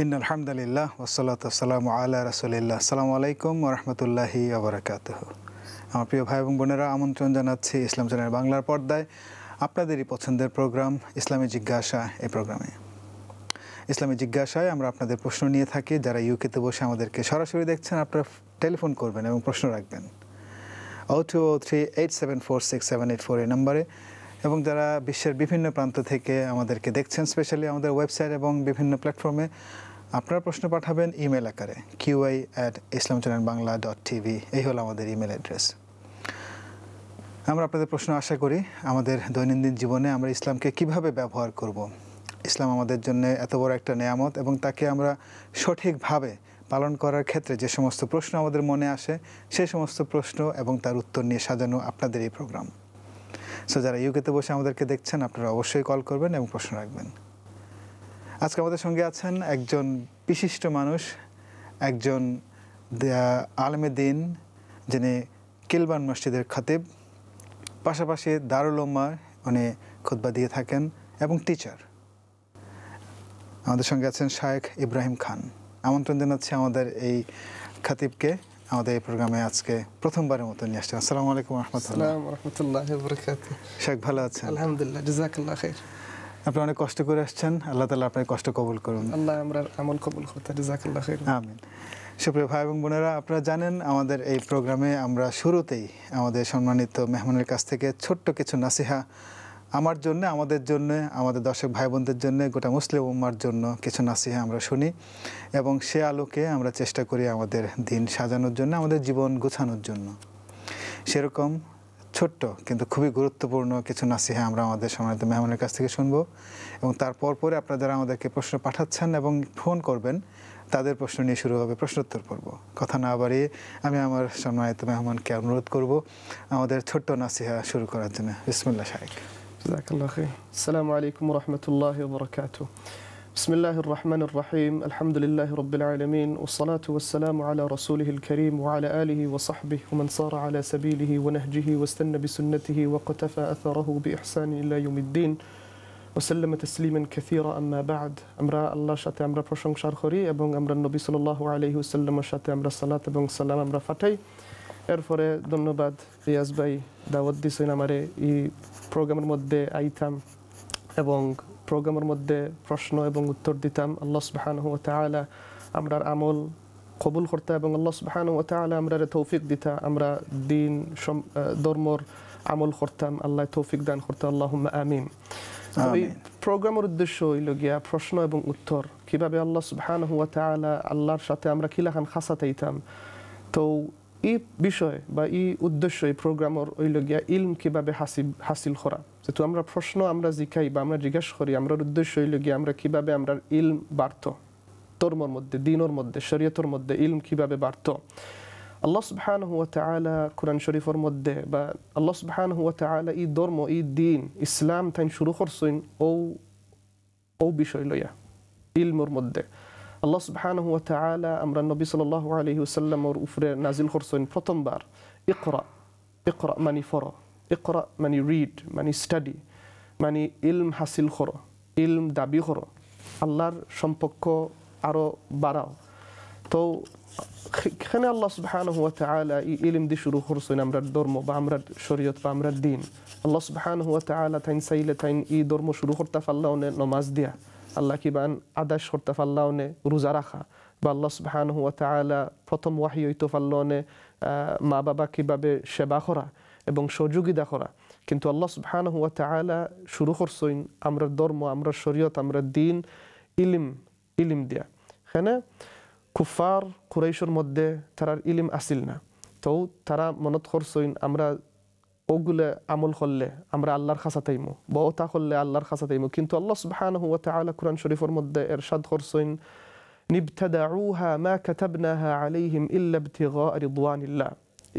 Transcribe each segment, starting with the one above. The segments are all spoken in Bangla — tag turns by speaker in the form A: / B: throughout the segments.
A: ইন আলহামদুলিল্লাহ ওসলাত সালাম আল্লাহ রসুলিল্লাহ সালাম আলাইকুম রহমতুল্লাহি আবরাকাত আমার প্রিয় ভাই এবং বোনেরা আমন্ত্রণ জানাচ্ছি ইসলাম চ্যানেল বাংলার পর্দায় আপনাদেরই পছন্দের প্রোগ্রাম ইসলামী জিজ্ঞাসা এই প্রোগ্রামে ইসলামী জিজ্ঞাসায় আমরা আপনাদের প্রশ্ন নিয়ে থাকি যারা ইউকেতে বসে আমাদেরকে সরাসরি দেখছেন আপনারা টেলিফোন করবেন এবং প্রশ্ন রাখবেন O two O three eight seven four six seven eight four এই নম্বরে এবং যারা বিশ্বের বিভিন্ন প্রান্ত থেকে আমাদেরকে দেখছেন স্পেশালি আমাদের ওয়েবসাইট এবং বিভিন্ন প্ল্যাটফর্মে আপনারা প্রশ্ন পাঠাবেন ইমেল আকারে QI at Islam channel Bangla dot TV এই হলো আমাদের ইমেল অ্যাড্রেস আমরা আপনাদের প্রশ্ন আশা করি আমাদের দৈনন্দিন জীবনে আমরা ইসলামকে কিভাবে ব্যবহার করব। ইসলাম আমাদের জন্য এত বড় একটা নেয়ামত এবং তাকে আমরা সঠিকভাবে পালন করার ক্ষেত্রে যে সমস্ত প্রশ্ন আমাদের মনে আসে সেই সমস্ত প্রশ্ন এবং তার উত্তর নিয়ে সাজানো আপনাদের এই প্রোগ্রাম সো যারা ইউকেতে বসে আমাদেরকে দেখছেন আপনারা অবশ্যই কল করবেন এবং প্রশ্ন রাখবেন আজকে আমাদের সঙ্গে আছেন একজন বিশিষ্ট মানুষ একজন আলমে দিন যিনি কিলবান মসজিদের খাতিব পাশাপাশি দারুল উম্মার উনি খুদ্া দিয়ে থাকেন এবং টিচার আমাদের সঙ্গে আছেন শায়েখ ইব্রাহিম খান আমন্ত্রণ জানাচ্ছি আমাদের এই খাতিবকে আমাদের এই প্রোগ্রামে আজকে প্রথমবারের মতো নিয়ে আসছেন আসসালামু আলাইকুম
B: রহমতুল্লাহ
A: শেখ ভালো আছেন আলহামদুলিল্লাহ জাজাকাল্লাহ আপনি অনেক কষ্ট করে আসছেন আল্লাহ তালা আপনার কষ্ট কবল করুন আল্লাহ আমরা আমল কবল করতে জাকাল্লাহ আমিন সুপ্রিয় ভাই এবং বোনেরা আপনারা জানেন আমাদের এই প্রোগ্রামে আমরা শুরুতেই আমাদের সম্মানিত মেহমানের কাছ থেকে ছোট্ট কিছু নাসিহা আমার জন্য আমাদের জন্য আমাদের দর্শক ভাই বোনদের জন্যে গোটা মুসলিম উম্মার জন্য কিছু নাসিহা আমরা শুনি এবং সে আলোকে আমরা চেষ্টা করি আমাদের দিন সাজানোর জন্য আমাদের জীবন গোছানোর জন্য সেরকম ছোট্ট কিন্তু খুবই গুরুত্বপূর্ণ কিছু নাসিহা আমরা আমাদের সম্মানিত মেহমানের কাছ থেকে শুনবো এবং তারপর পরে আপনারা যারা আমাদেরকে প্রশ্ন পাঠাচ্ছেন এবং ফোন করবেন তাদের প্রশ্ন নিয়ে শুরু হবে প্রশ্নোত্তর পর্ব কথা না বাড়িয়ে আমি আমার সম্মানিত মেহমানকে অনুরোধ করব আমাদের ছোট্ট নাসিহা শুরু করার জন্য বিসমুল্লাহ শাহেক
B: জাকাল্লাহ আসসালামু আলাইকুম রহমতুল্লাহ বরকাত بسم الله الرحمن الرحيم الحمد لله رب العالمين والصلاة والسلام على رسوله الكريم وعلى آله وصحبه ومن صار على سبيله ونهجه واستنى بسنته وقتفى أثره بإحسان إلى يوم الدين وسلم تسليما كثيرا أما بعد أمرا الله شاتي أمرا شار خوري أبون أمرا النبي صلى الله عليه وسلم شاتي أمرا صلاة أبون سلام أمرا فتاي এরপরে ধন্যবাদ রিয়াজ ভাই দাওয়াত দিছেন আমারে এই প্রোগ্রামের মধ্যে আইতাম এবং প্রোগ্রামের মধ্যে প্রশ্ন এবং উত্তর দিতাম আল্লাহ সুবাহান তালা আমরার আমল কবুল করতে এবং আল্লাহ সুবাহান তালা আমরা তৌফিক দিতা আমরা দিন ধর্মর আমল করতাম আল্লাহ তৌফিক দান করতাম আল্লাহ আমিন এই প্রোগ্রামের উদ্দেশ্য হইল গিয়া প্রশ্ন এবং উত্তর কিভাবে আল্লাহ সুবহান হুয়া তালা আল্লাহর সাথে আমরা খিলাখান খাসা তাইতাম তো এই বিষয় বা এই উদ্দেশ্য এই প্রোগ্রামের ওই গিয়া ইলম কিভাবে হাসিল হাসিল করা যেহেতু আমরা প্রশ্ন আমরা জিখাই বা আমরা জিজ্ঞাসা করি আমরা উদ্দেশ্য হইল গিয়ে আমরা কিভাবে আমরা ইলম বাড়ত তর্মর মধ্যে দিনর মধ্যে শরীয়তর মধ্যে ইলম কিভাবে বাড়ত আল্লাহ সুবহান হুয়া তালা কোরআন শরীফের মধ্যে বা আল্লাহ সুবহান হুয়া তালা ই ধর্ম ই দিন ইসলাম তাইন শুরু করছেন ও ও বিষয় লইয়া ইলমর মধ্যে আল্লাহ সুবহান হুয়া তালা আমরা নবী সাল আলহি সাল্লামর উপরে নাজিল করছেন প্রথমবার ইকরা ইকরা মানি ফরা ইকরা মানে রিড মানে স্টাডি মানে ইলম হাসিল করো ইলম দাবি করো আল্লাহর সম্পর্ক আরও বাড়াও তো এখানে আল্লাহ সুবাহান হুয়া তালা এই ইলিম দি শুরু করছেন আমরা ধর্ম বা আমরা শরীয়ত বা আমরা দিন আল্লাহ সুবাহান হুয়া তালা থাইন সাইলে থাইন ই ধর্ম শুরু করতে পারলাওনে নমাজ দিয়া আল্লাহ কিবান আদাস করতে পারলাওনে রোজা রাখা বা আল্লাহ সুবাহান হুয়া তালা প্রথম ওয়াহি হইতে পারলাওনে মা বাবা কীভাবে সেবা করা এবং সহযোগিতা করা কিন্তু আল্লাহ সুবহান হুয়া তালা শুরু করছইন আমরা ধর্ম আমরা শরীয়ত আমরা দিন ইলিম ইলিম দিয়া হ্যাঁ কুফার খুরাইশর মধ্যে তারার ইলিম আসিল না তো তারা মনত করছইন আমরা ওগুলে আমল করলে আমরা আল্লাহর খাসা তাইমু বা ওতা করলে আল্লাহর খাসা তাইমু কিন্তু আল্লাহ সুবহান হুয়া তালা কোরআন শরীফের মধ্যে এরশাদ করছইন নিবতাদা মা কাতাবনাহা আলাইহিম ইল্লা ইবতিগা রিদওয়ানিল্লাহ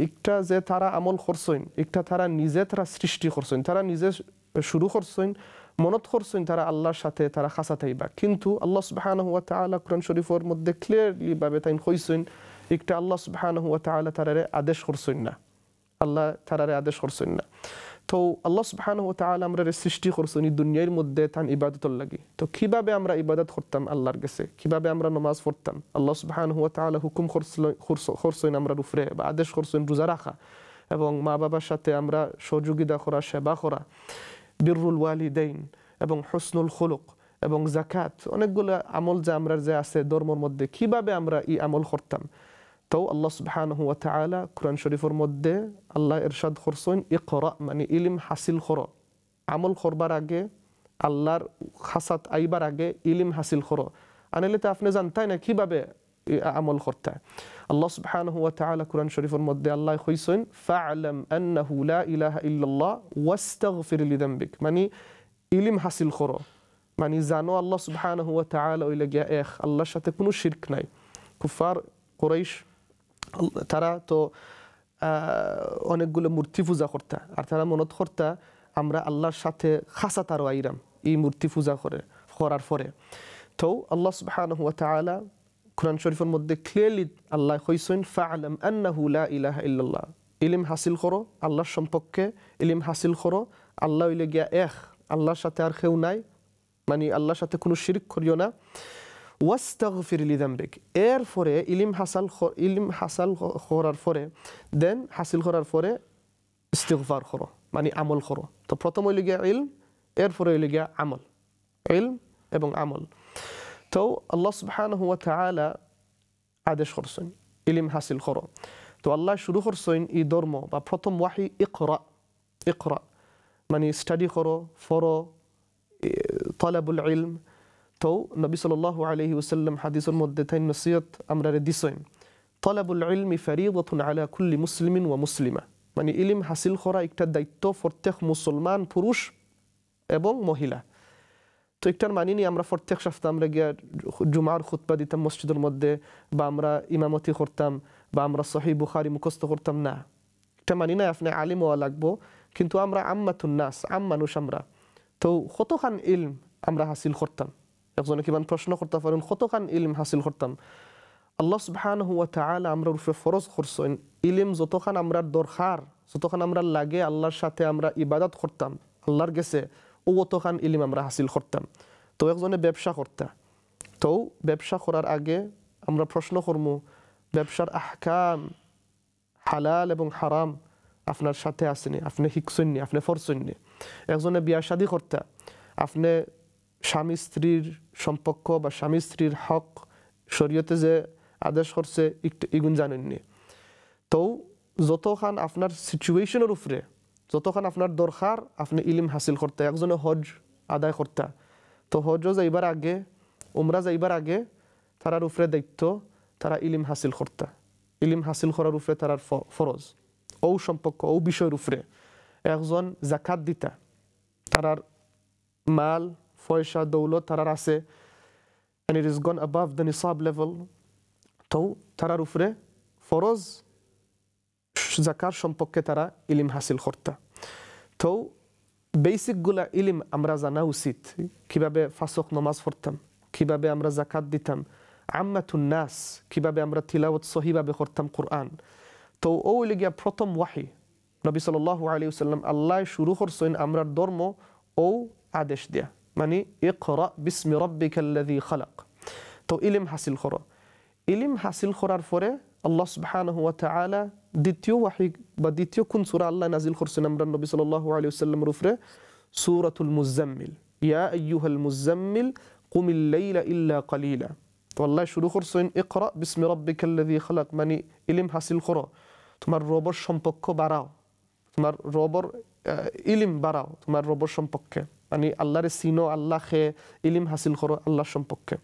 B: একটা যে তারা আমল করছেন একটা তারা নিজে তারা সৃষ্টি করছেন তারা নিজে শুরু করছেন মনত করছেন তারা আল্লাহর সাথে তারা খাসা থাইবা কিন্তু আল্লাহ সুবাহান হুয়া তালা কোরআন শরীফর মধ্যে ভাবে তাই হইছেন একটা আল্লাহ সুবাহান হুয়া তালা তারারে আদেশ করছেন না আল্লাহ তারারে আদেশ করছেন না তো আল্লাহ সুবাহান ও তাহলে আমরা সৃষ্টি করছি উনি দুনিয়ার মধ্যে তান ইবাদতর লাগি তো কিভাবে আমরা ইবাদত করতাম আল্লাহর কাছে কিভাবে আমরা নামাজ পড়তাম আল্লাহ সুবাহান হুয়া তাহলে হুকুম খরসইন আমরা রুফরে বা আদেশ খরসইন রোজা রাখা এবং মা বাবার সাথে আমরা সহযোগিতা করা সেবা করা বিরুল ওয়ালিদাইন এবং হসনুল খুলুক এবং জাকাত অনেকগুলো আমল যে আমরা যে আছে ধর্মর মধ্যে কিভাবে আমরা এই আমল করতাম তো আল্লাহ সুবহানাহু ওয়া তাআলা কুরআন শরীফের মধ্যে আল্লাহ ইরশাদ করছেন ইকরা মানে ইলম হাসিল কর আমল করবার আগে আল্লাহর খাসাত আইবার আগে ইলম হাসিল কর আনলে তো আপনি জানতাই না কিভাবে আমল করতে আল্লাহ সুবহানাহু ওয়া তাআলা কুরআন শরীফের মধ্যে আল্লাহ কইছেন ফাআলাম আন্নাহু লা ইলাহা ইল্লাল্লাহ ওয়াস্তাগফির লিযামবিক মানে ইলম হাসিল কর মানে জানো আল্লাহ সুবহানাহু ওয়া তাআলা ওই লাগিয়া এখ আল্লাহর সাথে কোনো শির্ক নাই কুফার قريش তারা তো অনেকগুলো মূর্তি পূজা করতা আর তারা মনত করতা আমরা আল্লাহর সাথে খাসা তারও আইরাম এই মূর্তি পূজা করে করার পরে তো আল্লাহ সুবহান হুয়া তালা কোরআন শরীফের মধ্যে ক্লিয়ারলি আল্লাহ হইসেন ফাআলাম আন্নাহু লা ইলাহ ইল্লাল্লাহ ইলিম হাসিল করো আল্লাহর সম্পর্কে ইলিম হাসিল করো আল্লাহ ইলে গিয়া এখ আল্লাহর সাথে আর কেউ নাই মানে আল্লাহর সাথে কোনো শিরিক করিও না واستغفر لذنبك اير فوري اللي حصل خور اللي حصل خورار فوري دن حصل خورار فوري استغفار خورو يعني عمل خورو تو بروتومو اللي جا علم اير فوري اللي جا عمل علم ابن عمل تو الله سبحانه وتعالى عادش خرسون اللي حصل خورو تو الله شروع خرسون يدورمو با بروتوم وحي اقرا اقرا يعني استدي خورو فورو إيه، طلب العلم তো নবী সাল্লাল্লাহু আলাইহি ওয়াসাল্লাম হাদিসের মধ্যে তাই নসিহত আমরা দিসইম তলাবুল ইলমি ফারিদতুন আলা কুল্লি মুসলিমিন ওয়া মুসলিমা মানে ইলম হাসিল করা একটা দায়িত্ব প্রত্যেক মুসলমান পুরুষ এবং মহিলা তো একটার মানে নি আমরা প্রত্যেক সপ্তাহে আমরা গিয়া জুমার খুতবা দিতাম মসজিদের মধ্যে বা আমরা ইমামতি করতাম বা আমরা সহি বুখারি মুখস্ত করতাম না একটা মানে না আপনি আলিম হওয়া লাগবো কিন্তু আমরা আম্মাতুন নাস আম মানুষ আমরা তো কতখান ইলম আমরা হাসিল করতাম একজনে কিমান প্রশ্ন করতে পারেন কতখান ইলিম হাসিল করতাম আল্লাহ সুবহান হুয়া তাহলে আমরা রূপে ফরজ করছো ইলিম যতখান আমরা দরকার যতখান আমরা লাগে আল্লাহর সাথে আমরা ইবাদত করতাম আল্লাহর গেছে ও অতখান ইলিম আমরা হাসিল করতাম তো একজনে ব্যবসা করতে তো ব্যবসা করার আগে আমরা প্রশ্ন করবো ব্যবসার আহকাম হালাল এবং হারাম আপনার সাথে আসেনি আপনি শিখছেননি আপনি ফরছেননি একজনে বিয়া শাদি করতে আপনি স্বামী স্ত্রীর সম্পর্ক বা স্বামী স্ত্রীর হক শরীয়তে যে আদেশ করছে একটু ইগুন জানেননি তো যতখান আপনার সিচুয়েশনের উপরে যতখান আপনার দরকার আপনি ইলিম হাসিল করতে একজনে হজ আদায় করতা তো হজও যাইবার আগে উমরা যাইবার আগে তারার উপরে দায়িত্ব তারা ইলিম হাসিল করতা ইলিম হাসিল করার উপরে তারার ফরজ ও সম্পর্ক ও বিষয়ের উপরে একজন জাকাত দিতা তারার মাল পয়সা দৌলত তারার আছে and it is gone above the নিসাব লেভেল তো তারার উপরে ফরজ জাকার সম্পর্কে তারা ইলিম হাসিল করতা তো বেসিকগুলা ইলিম আমরা জানা উচিত কিভাবে ফাঁসক নমাজ পড়তাম কিভাবে আমরা জাকাত দিতাম আম্মাতুন নাস কিভাবে আমরা থিলাওত সহিভাবে করতাম কোরআন তো ও লিগিয়া প্রথম ওয়াহি নবী সাল আলী সাল্লাম আল্লাহ শুরু করছেন আমরার ধর্ম ও আদেশ দেয়া মানে ইকরা বিসমি রব্বিকাল্লাযী খালাক তো ইলম হাসিল করো ইলম হাসিল করার পরে আল্লাহ সুবহানাহু ওয়া তাআলা দ্বিতীয় ওয়াহি বা দ্বিতীয় কোন সূরা আল্লাহ নাজিল করছেন আমরা নবী সাল্লাল্লাহু আলাইহি ওয়াসাল্লামের উপরে সূরাতুল মুজাম্মিল ইয়া আইয়ুহাল মুজাম্মিল কুমিল লাইলা ইল্লা কালিলা তো আল্লাহ শুরু করছেন ইকরা বিসমি রব্বিকাল্লাযী খালাক মানে ইলম হাসিল করো তোমার রবর সম্পর্ক বাড়াও তোমার রবর ইলিম বাড়াও তোমার রবর সম্পর্কে মানে আল্লাহরে সিনো আল্লাহ খে ইলিম হাসিল করো আল্লাহর সম্পর্কে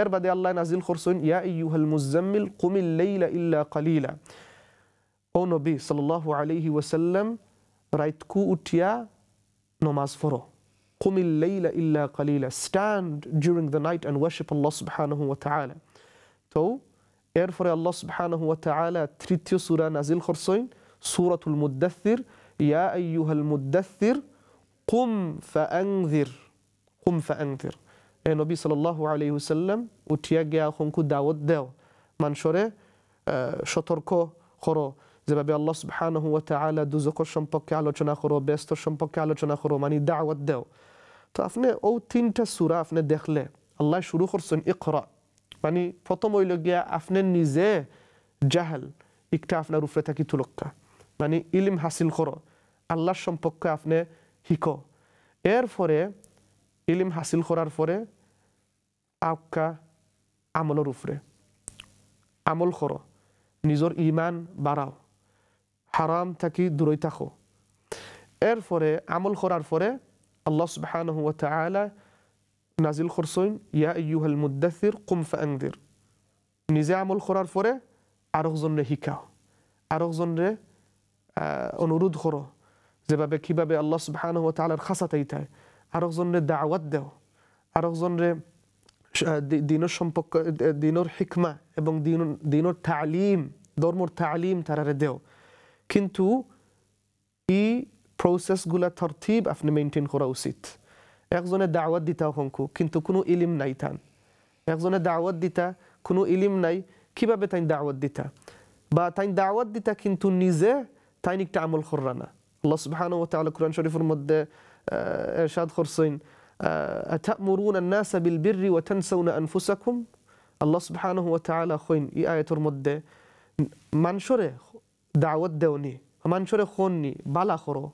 B: এর বাদে আল্লাহ নাজিল করছেন ইয়া ইউহাল মুজাম্মিল কুমিল লাইলা ইল্লা কালিলা ও নবী সাল্লাল্লাহু আলাইহি ওয়াসাল্লাম রাইতকু উঠিয়া নমাজ পড়ো কুমিল লাইলা ইল্লা কালিলা stand during the night and worship আল্লাহ সুবহানাহু ওয়া তাআলা তো এরপরে আল্লাহ সুবহানাহু ওয়া তাআলা তৃতীয় সূরা নাজিল করছেন সূরাতুল মুদাথির ইয়া আইয়ুহাল মুদাথির কুম ফাংজির কুম ফাংজির এ নবী সাল্লাহ আলী হুসাল্লাম উঠিয়া গিয়া হুমকু দাওয়াত দেও মানুষরে সতর্ক করো যেভাবে আল্লাহ সুবহান হুয়া তালা দুজকর সম্পর্কে আলোচনা করো ব্যস্ত সম্পর্কে আলোচনা করো মানে দাওয়াত দেও তো আপনি ও তিনটা সুরা আপনি দেখলে আল্লাহ শুরু করছেন ইকরা মানে প্রথম হইল গিয়া আপনি নিজে জাহাল একটা আপনার উপরে থাকি তুলক্কা মানে ইলিম হাসিল করো আল্লাহর সম্পর্কে আপনি হিকো এরপরে ইলিম হাসিল করার পরে আবকা আমলের উপরে আমল করো নিজের ইমান বাড়াও হারাম থাকি দূরই থাকো এরপরে আমল করার পরে আল্লাহ সুবাহান হুয়া তালা নাজিল খরসইন ইয়া ইউহাল মুদাসির কুমফা আংদির নিজে আমল করার পরে আরেকজনরে শিকাও আরেকজনরে অনুরোধ করো যেভাবে কীভাবে আল্লাহ সুবাহান ও তালার খাসাতেই তাই আরেকজনের দাওয়াত দেও আরেকজনের দিনের সম্পর্ক দিনের হিকমা এবং দিন দিনের তালিম ধর্মর তালিম তারারে দেও কিন্তু এই প্রসেসগুলা থরথিব আপনি মেনটেন করা উচিত একজনে দাওয়াত দিতা হংকু কিন্তু কোনো ইলিম নাই তান একজনে দাওয়াত দিতা কোনো ইলিম নাই কিভাবে তাই দাওয়াত দিতা বা তাই দাওয়াত দিতা কিন্তু নিজে তাই একটা আমল কররা না الله سبحانه وتعالى তাআলা কোরআন المدة ارشاد করছেন آه، أتأمرون الناس بالبر وتنسون أنفسكم الله سبحانه وتعالى তাআলা إي آية المدة মধ্যে دعوة دوني দেওনি মানুষরে بلا خرو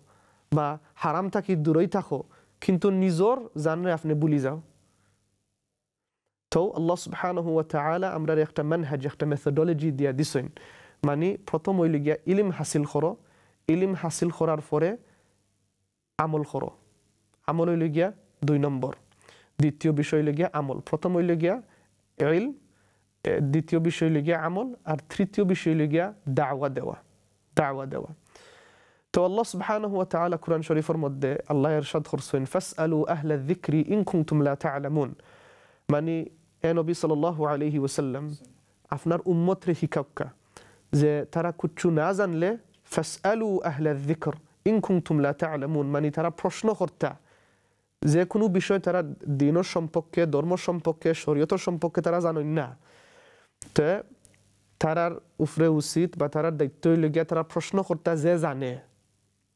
B: با حرام تاكي থাকি দূরই كنتو نزور নিজর জানরে আপনি ভুলি যাও তো আল্লাহ সুবহানাহু ওয়া তাআলা আমরা একটা মানহাজ একটা মেথডোলজি দিয়া দিছেন মানে প্রথম হইল ইলিম হাসিল করার পরে আমল করো আমল হইল গিয়া দুই নম্বর দ্বিতীয় বিষয় হইল গিয়া আমল প্রথম হইল গিয়া এল দ্বিতীয় বিষয় হইল গিয়া আমল আর তৃতীয় বিষয় হইল গিয়া দাওয়া দেওয়া দাওয়া দেওয়া তো আল্লাহ সুবহানাহু ওয়া তাআলা কুরআন শরীফের মধ্যে আল্লাহ ইরশাদ করছেন ফাসআলু আহলা যিকরি ইন কুনতুম লা তাআলামুন মানে এ নবী সাল্লাল্লাহু আলাইহি ওয়াসাল্লাম আপনার উম্মতরে শিক্ষা যে তারা কুচ্ছু না জানলে ফাসআলু আহলা জিকর ইনকুংতুম লা তা'লামুন মানে তারা প্রশ্নকর্তা যে কোনো বিষয় তারা দিনের সম্পর্কে ধর্ম সম্পর্কে শরীয়তর সম্পর্কে তারা জানেন না তে তারার উফরে উচিত বা তারার দায়িত্ব লগিয়া তারা প্রশ্ন করতা যে জানে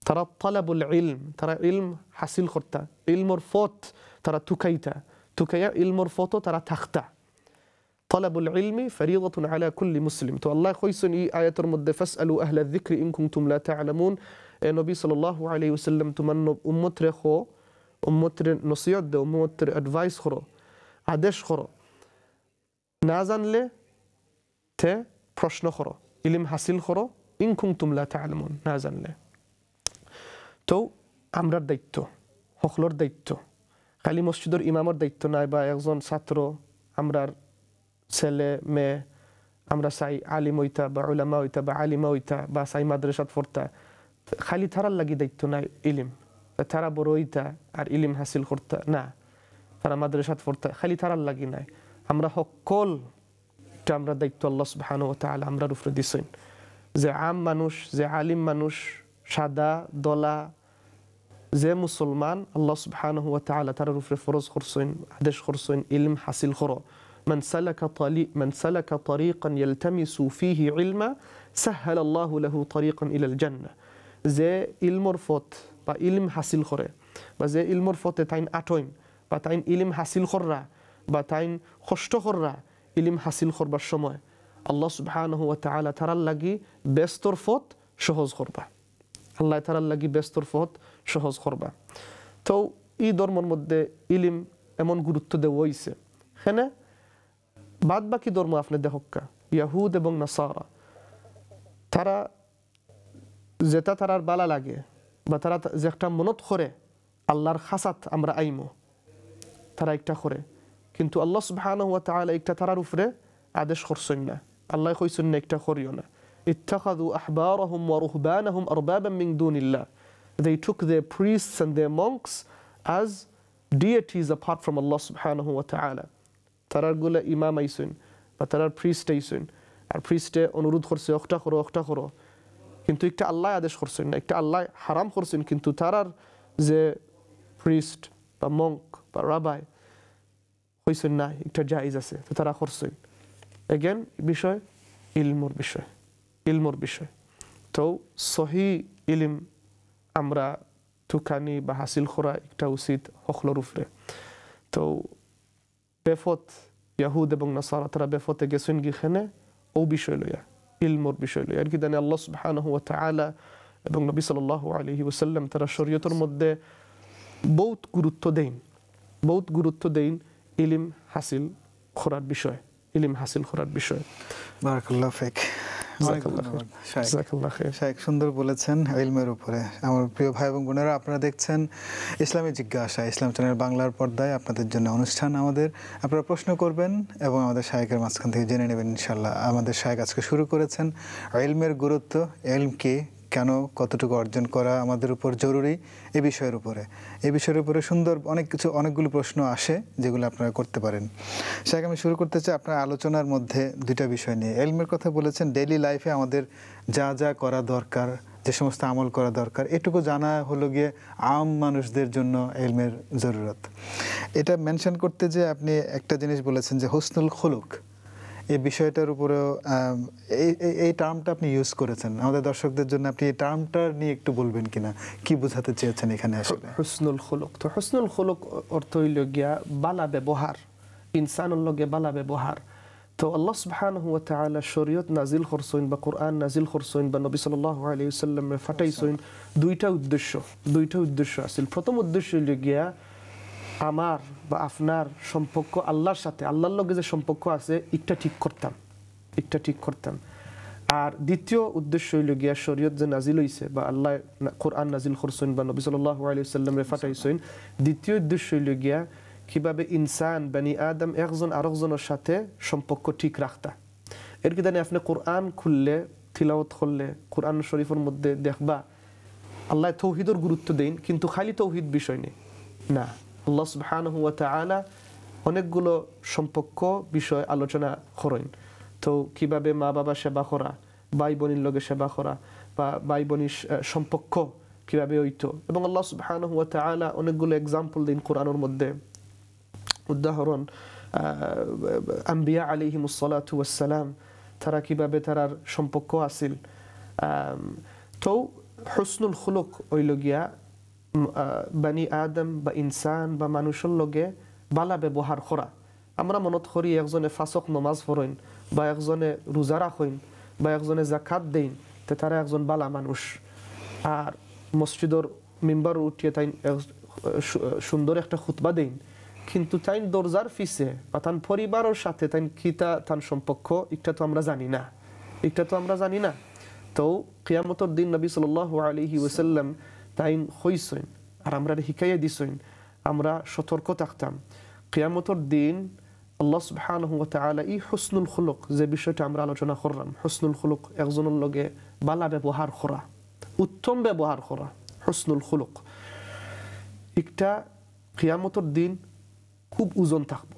B: তারা তলাবুল ইলম তারা ইলম হাসিল করতা ইলমর ফত তারা তুকাইতা তুকাইয়া ইলমর ফতও তারা থাকতা طلب العلم فريضة على كل مسلم تو الله خويسن اي آيات المدة فاسألوا أهل الذكر إن كنتم لا تعلمون إيه نبي صلى الله عليه وسلم تمن أمتر خو أمتر نصيحة ده أمتر أدفايس خرو عدش خرو نازن لي তে প্রশ্ন خرو علم হাসিল خرو إن كنتم لا تعلمون نازن لي تو দায়িত্ব সকলোর দায়িত্ব খালি خلي ইমামর দায়িত্ব নাই বা একজন ساترو আমরার ছেলে মেয়ে আমরা চাই আলিম ওইতা বা ওলামা ওইতা বা আলিমা ওইতা বা চাই মাদ্রাসাত ফোরতা খালি থারার লাগি দায়িত্ব নাই ইলিম তারা বড় ওইতা আর ইলিম হাসিল করতা না তারা মাদ্রাসাত ফোরতা খালি থারার লাগি নাই আমরা সকল আমরা দায়িত্ব আল্লাহ সুবাহান ও তাহলে আমরা রুফরে দিছেন যে আম মানুষ যে আলিম মানুষ সাদা দলা যে মুসলমান আল্লাহ সুবহান হুয়া তালা তার উপরে ফরজ করছেন আদেশ করছেন ইলিম হাসিল করো من سلك طريق من سلك طريقا يلتمس فيه علما سهل الله له طريقا الى الجنه زي المرفوت با علم حاصل خره با زي المرفوت تاين اتوين با تاين علم حاصل خره با تاين خشت خره علم حاصل خر شما الله سبحانه وتعالى ترى لغي بستر فوت شهوز خربه الله ترى لغي بستر فوت شهوز خربه تو اي دور من مده علم امون غروت ده ويسه বাদ বাকি ধর্ম আপনি দেহকা ইয়াহুদ এবং নাসারা তারা যেটা তারার বালা লাগে বা তারা যে একটা মনত করে আল্লাহর খাসাত আমরা আইমো তারা একটা করে কিন্তু আল্লাহ সুবাহান হওয়া তাহলে একটা তারার উপরে আদেশ করছেন না আল্লাহ কইছেন না একটা করিও না ইত্তাখাদু আহবারহুম ওয়া রুহবানহুম আরবাবাম মিন দুনিল্লাহ they took their priests and their monks as deities apart from Allah subhanahu wa ta'ala তারারগুলো ইমাম আইসুন বা তারার ফ্রিস্ট আইসুন আর ফ্রিস্টে অনুরোধ করছে অক্টা করো অক্টা করো কিন্তু একটা আল্লাহ আদেশ করছেন না একটা আল্লাহ হারাম করছেন কিন্তু তারার যে ফ্রিস্ট বা মঙ্ক বা রাবাই হইছেন না একটা জাহিজ আছে তো তারা করছেন এগেন বিষয় ইলমোর বিষয় ইলমোর বিষয় তো সহি ইলিম আমরা টুকানি বা হাসিল করা একটা উচিত হকলর উপরে তো বেফত ইয়াহুদ এবং নাসারা তারা বেফতে গেছেন গিয়েখানে ও বিষয় লইয়া ইলমর বিষয় লইয়া আর কি দানে আল্লাহ সুবাহান হুয়া তালা এবং নবী সাল আলহি ওসাল্লাম তারা শরীয়তর মধ্যে বহুত গুরুত্ব দেন বহুত গুরুত্ব দেন ইলিম হাসিল খোরার বিষয় ইলিম হাসিল খোরার বিষয় বারাকাল্লাহ ফেক
A: সুন্দর বলেছেন ইলমের উপরে আমার প্রিয় ভাই এবং বোনেরা আপনারা দেখছেন ইসলামী জিজ্ঞাসা ইসলাম চ্যানেল বাংলার পর্দায় আপনাদের জন্য অনুষ্ঠান আমাদের আপনারা প্রশ্ন করবেন এবং আমাদের শায়কের মাঝখান থেকে জেনে নেবেন ইনশাল্লাহ আমাদের শায়ক আজকে শুরু করেছেন ইলমের গুরুত্ব এলম কে কেন কতটুকু অর্জন করা আমাদের উপর জরুরি এ বিষয়ের উপরে এ বিষয়ের উপরে সুন্দর অনেক কিছু অনেকগুলো প্রশ্ন আসে যেগুলো আপনারা করতে পারেন সেখানে আমি শুরু করতে চাই আপনার আলোচনার মধ্যে দুইটা বিষয় নিয়ে এলমের কথা বলেছেন ডেইলি লাইফে আমাদের যা যা করা দরকার যে সমস্ত আমল করা দরকার এটুকু জানা হলো গিয়ে আম মানুষদের জন্য এলমের জরুরত এটা মেনশন করতে যে আপনি একটা জিনিস বলেছেন যে হোসনুল খুলুক এই বিষয়টার উপরেও এই এই টার্মটা আপনি ইউজ করেছেন আমাদের দর্শকদের জন্য আপনি এই টার্মটা নিয়ে একটু বলবেন কিনা কি বোঝাতে চেয়েছেন এখানে আসলে হসনুল
B: খুলক তো হুসনুল খুলক অর্থ হইল গিয়া বালা ব্যবহার ইনসানের লগে বালা ব্যবহার তো আল্লাহ সুবহান হুয়া তাআলা শরীয়ত নাজিল করছেন বা কোরআন নাজিল করছেন বা নবী সাল্লাল্লাহু আলাইহি ওয়াসাল্লাম ফাটাইছেন দুইটা উদ্দেশ্য দুইটা উদ্দেশ্য আছে প্রথম উদ্দেশ্য হইল গিয়া আমার বা আপনার সম্পর্ক আল্লাহর সাথে আল্লাহর লগে যে সম্পর্ক আছে ইটটা ঠিক করতাম ইটটা ঠিক করতাম আর দ্বিতীয় উদ্দেশ্য হইল গিয়া শরীয়ত যে নাজিল হইছে বা আল্লাহ কোরআন নাজিল করছেন বা নবী সাল্লাহ রেফাত ফাটাইছেন দ্বিতীয় উদ্দেশ্য হইল গিয়া কীভাবে ইনসান বানি আদম একজন আরেকজনের সাথে সম্পর্ক ঠিক রাখতা এর কি জানি আপনি কোরআন খুললে থিলাওত করলে কোরআন শরীফের মধ্যে দেখবা আল্লাহ তৌহিদর গুরুত্ব দেন কিন্তু খালি তৌহিদ বিষয় নেই না আল্লাহ সুবহান হুয়া অনেকগুলো সম্পর্ক বিষয় আলোচনা করেন তো কিভাবে মা বাবা সেবা করা ভাই বোনের লগে সেবা করা বা ভাই বোনির সম্পর্ক কীভাবে হইতো এবং আল্লাহ সুবহান হুয়া অনেকগুলো এক্সাম্পল দিন কোরআনের মধ্যে উদাহরণ আম্বিয়া আলিহিমুসালাতু আসসালাম তারা কিভাবে তারার সম্পর্ক আসিল তো হসনুল খুলুক ওইল গিয়া বানি আদম বা ইনসান বা মানুষের লগে বালা ব্যবহার করা আমরা মনত করি একজনে ফাঁসক নমাজ ফরইন বা একজনে রোজা রাখইন বা একজনে জাকাত দেইন তে তারা একজন বালা মানুষ আর মসজিদর মেম্বার উঠিয়ে তাই সুন্দর একটা খুতবা দেইন কিন্তু তাই দরজার ফিসে বা তার পরিবারের সাথে তাই কিতা তার সম্পর্ক একটা তো আমরা জানি না এটা তো আমরা জানি না তো কিয়ামতর দিন নবী সাল আলহি ওসাল্লাম তাইন হইসইন আর আমরা হিকাইয়া দিসইন আমরা সতর্ক থাকতাম কিয়ামতর দিন আল্লাহ সুবহান ই হসনুল খুলুক যে বিষয়টা আমরা আলোচনা করলাম হসনুল খুলুক একজনের লগে বালা ব্যবহার করা উত্তম ব্যবহার করা হসনুল খুলুক একটা কিয়ামতর দিন খুব ওজন থাকবো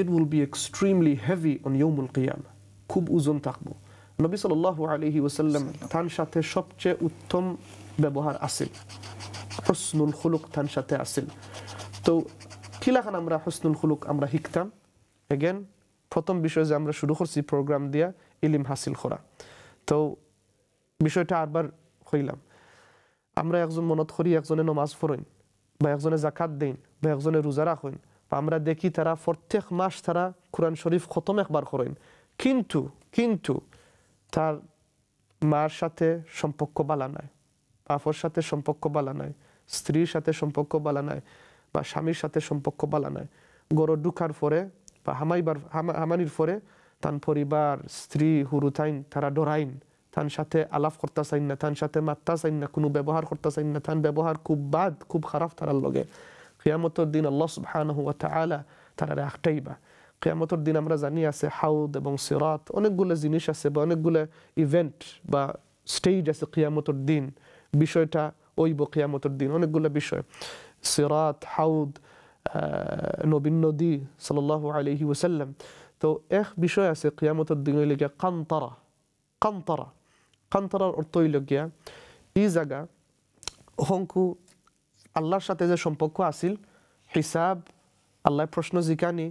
B: it will be extremely heavy on ইয়মুল কিয়াম খুব ওজন থাকবো নবী সাল আলহি ওসাল্লাম তার সাথে সবচেয়ে উত্তম ব্যবহার আসিল হসনুল খুলুক থান সাথে আসিল তো কিলাখান আমরা হসনুল খুলুক আমরা শিখতাম এগেন প্রথম বিষয় যে আমরা শুরু করছি প্রোগ্রাম দিয়া ইলিম হাসিল করা তো বিষয়টা আরবার হইলাম আমরা একজন মনত করি একজনে নমাজ ফরইন বা একজনে জাকাত দিন বা একজনে রোজা রাখইন বা আমরা দেখি তারা প্রত্যেক মাস তারা কোরআন শরীফ খতম একবার করেন কিন্তু কিন্তু তার মার সাথে সম্পর্ক বালা নাই বাপর সাথে সম্পর্ক বলা নাই স্ত্রীর সাথে সম্পর্ক বলা নাই বা স্বামীর সাথে সম্পর্ক বলা নাই গরু ঢুকার পরে বা হামাইবার হামানির পরে তান পরিবার স্ত্রী হুরুথাইন তারা ডোরাইন তান সাথে আলাপ করতে চাইন না তান সাথে মাত্তা চাইন না কোনো ব্যবহার করতে চাইন না তান ব্যবহার খুব বাদ খুব খারাপ তারার লগে কেয়ামতর দিন আল্লাহ ভান হুয়া আলা তারা বা কেয়ামতর দিন আমরা জানি আছে হাউদ এবং সিরাত অনেকগুলো জিনিস আছে বা অনেকগুলো ইভেন্ট বা স্টেজ আছে কেয়ামতর দিন বিষয়টা ওই বকিয়ামতের দিন অনেকগুলো বিষয় সিরাত হাউদ নবীন নদী সাল আলহি ওসাল্লাম তো এক বিষয় আছে কিয়ামতের দিন হইলে গিয়া কান্তারা কান্তারা কান্তারার অর্থ হইল গিয়া ই জায়গা অহংকু আল্লাহর সাথে যে সম্পর্ক আসিল হিসাব আল্লাহ প্রশ্ন জিকানি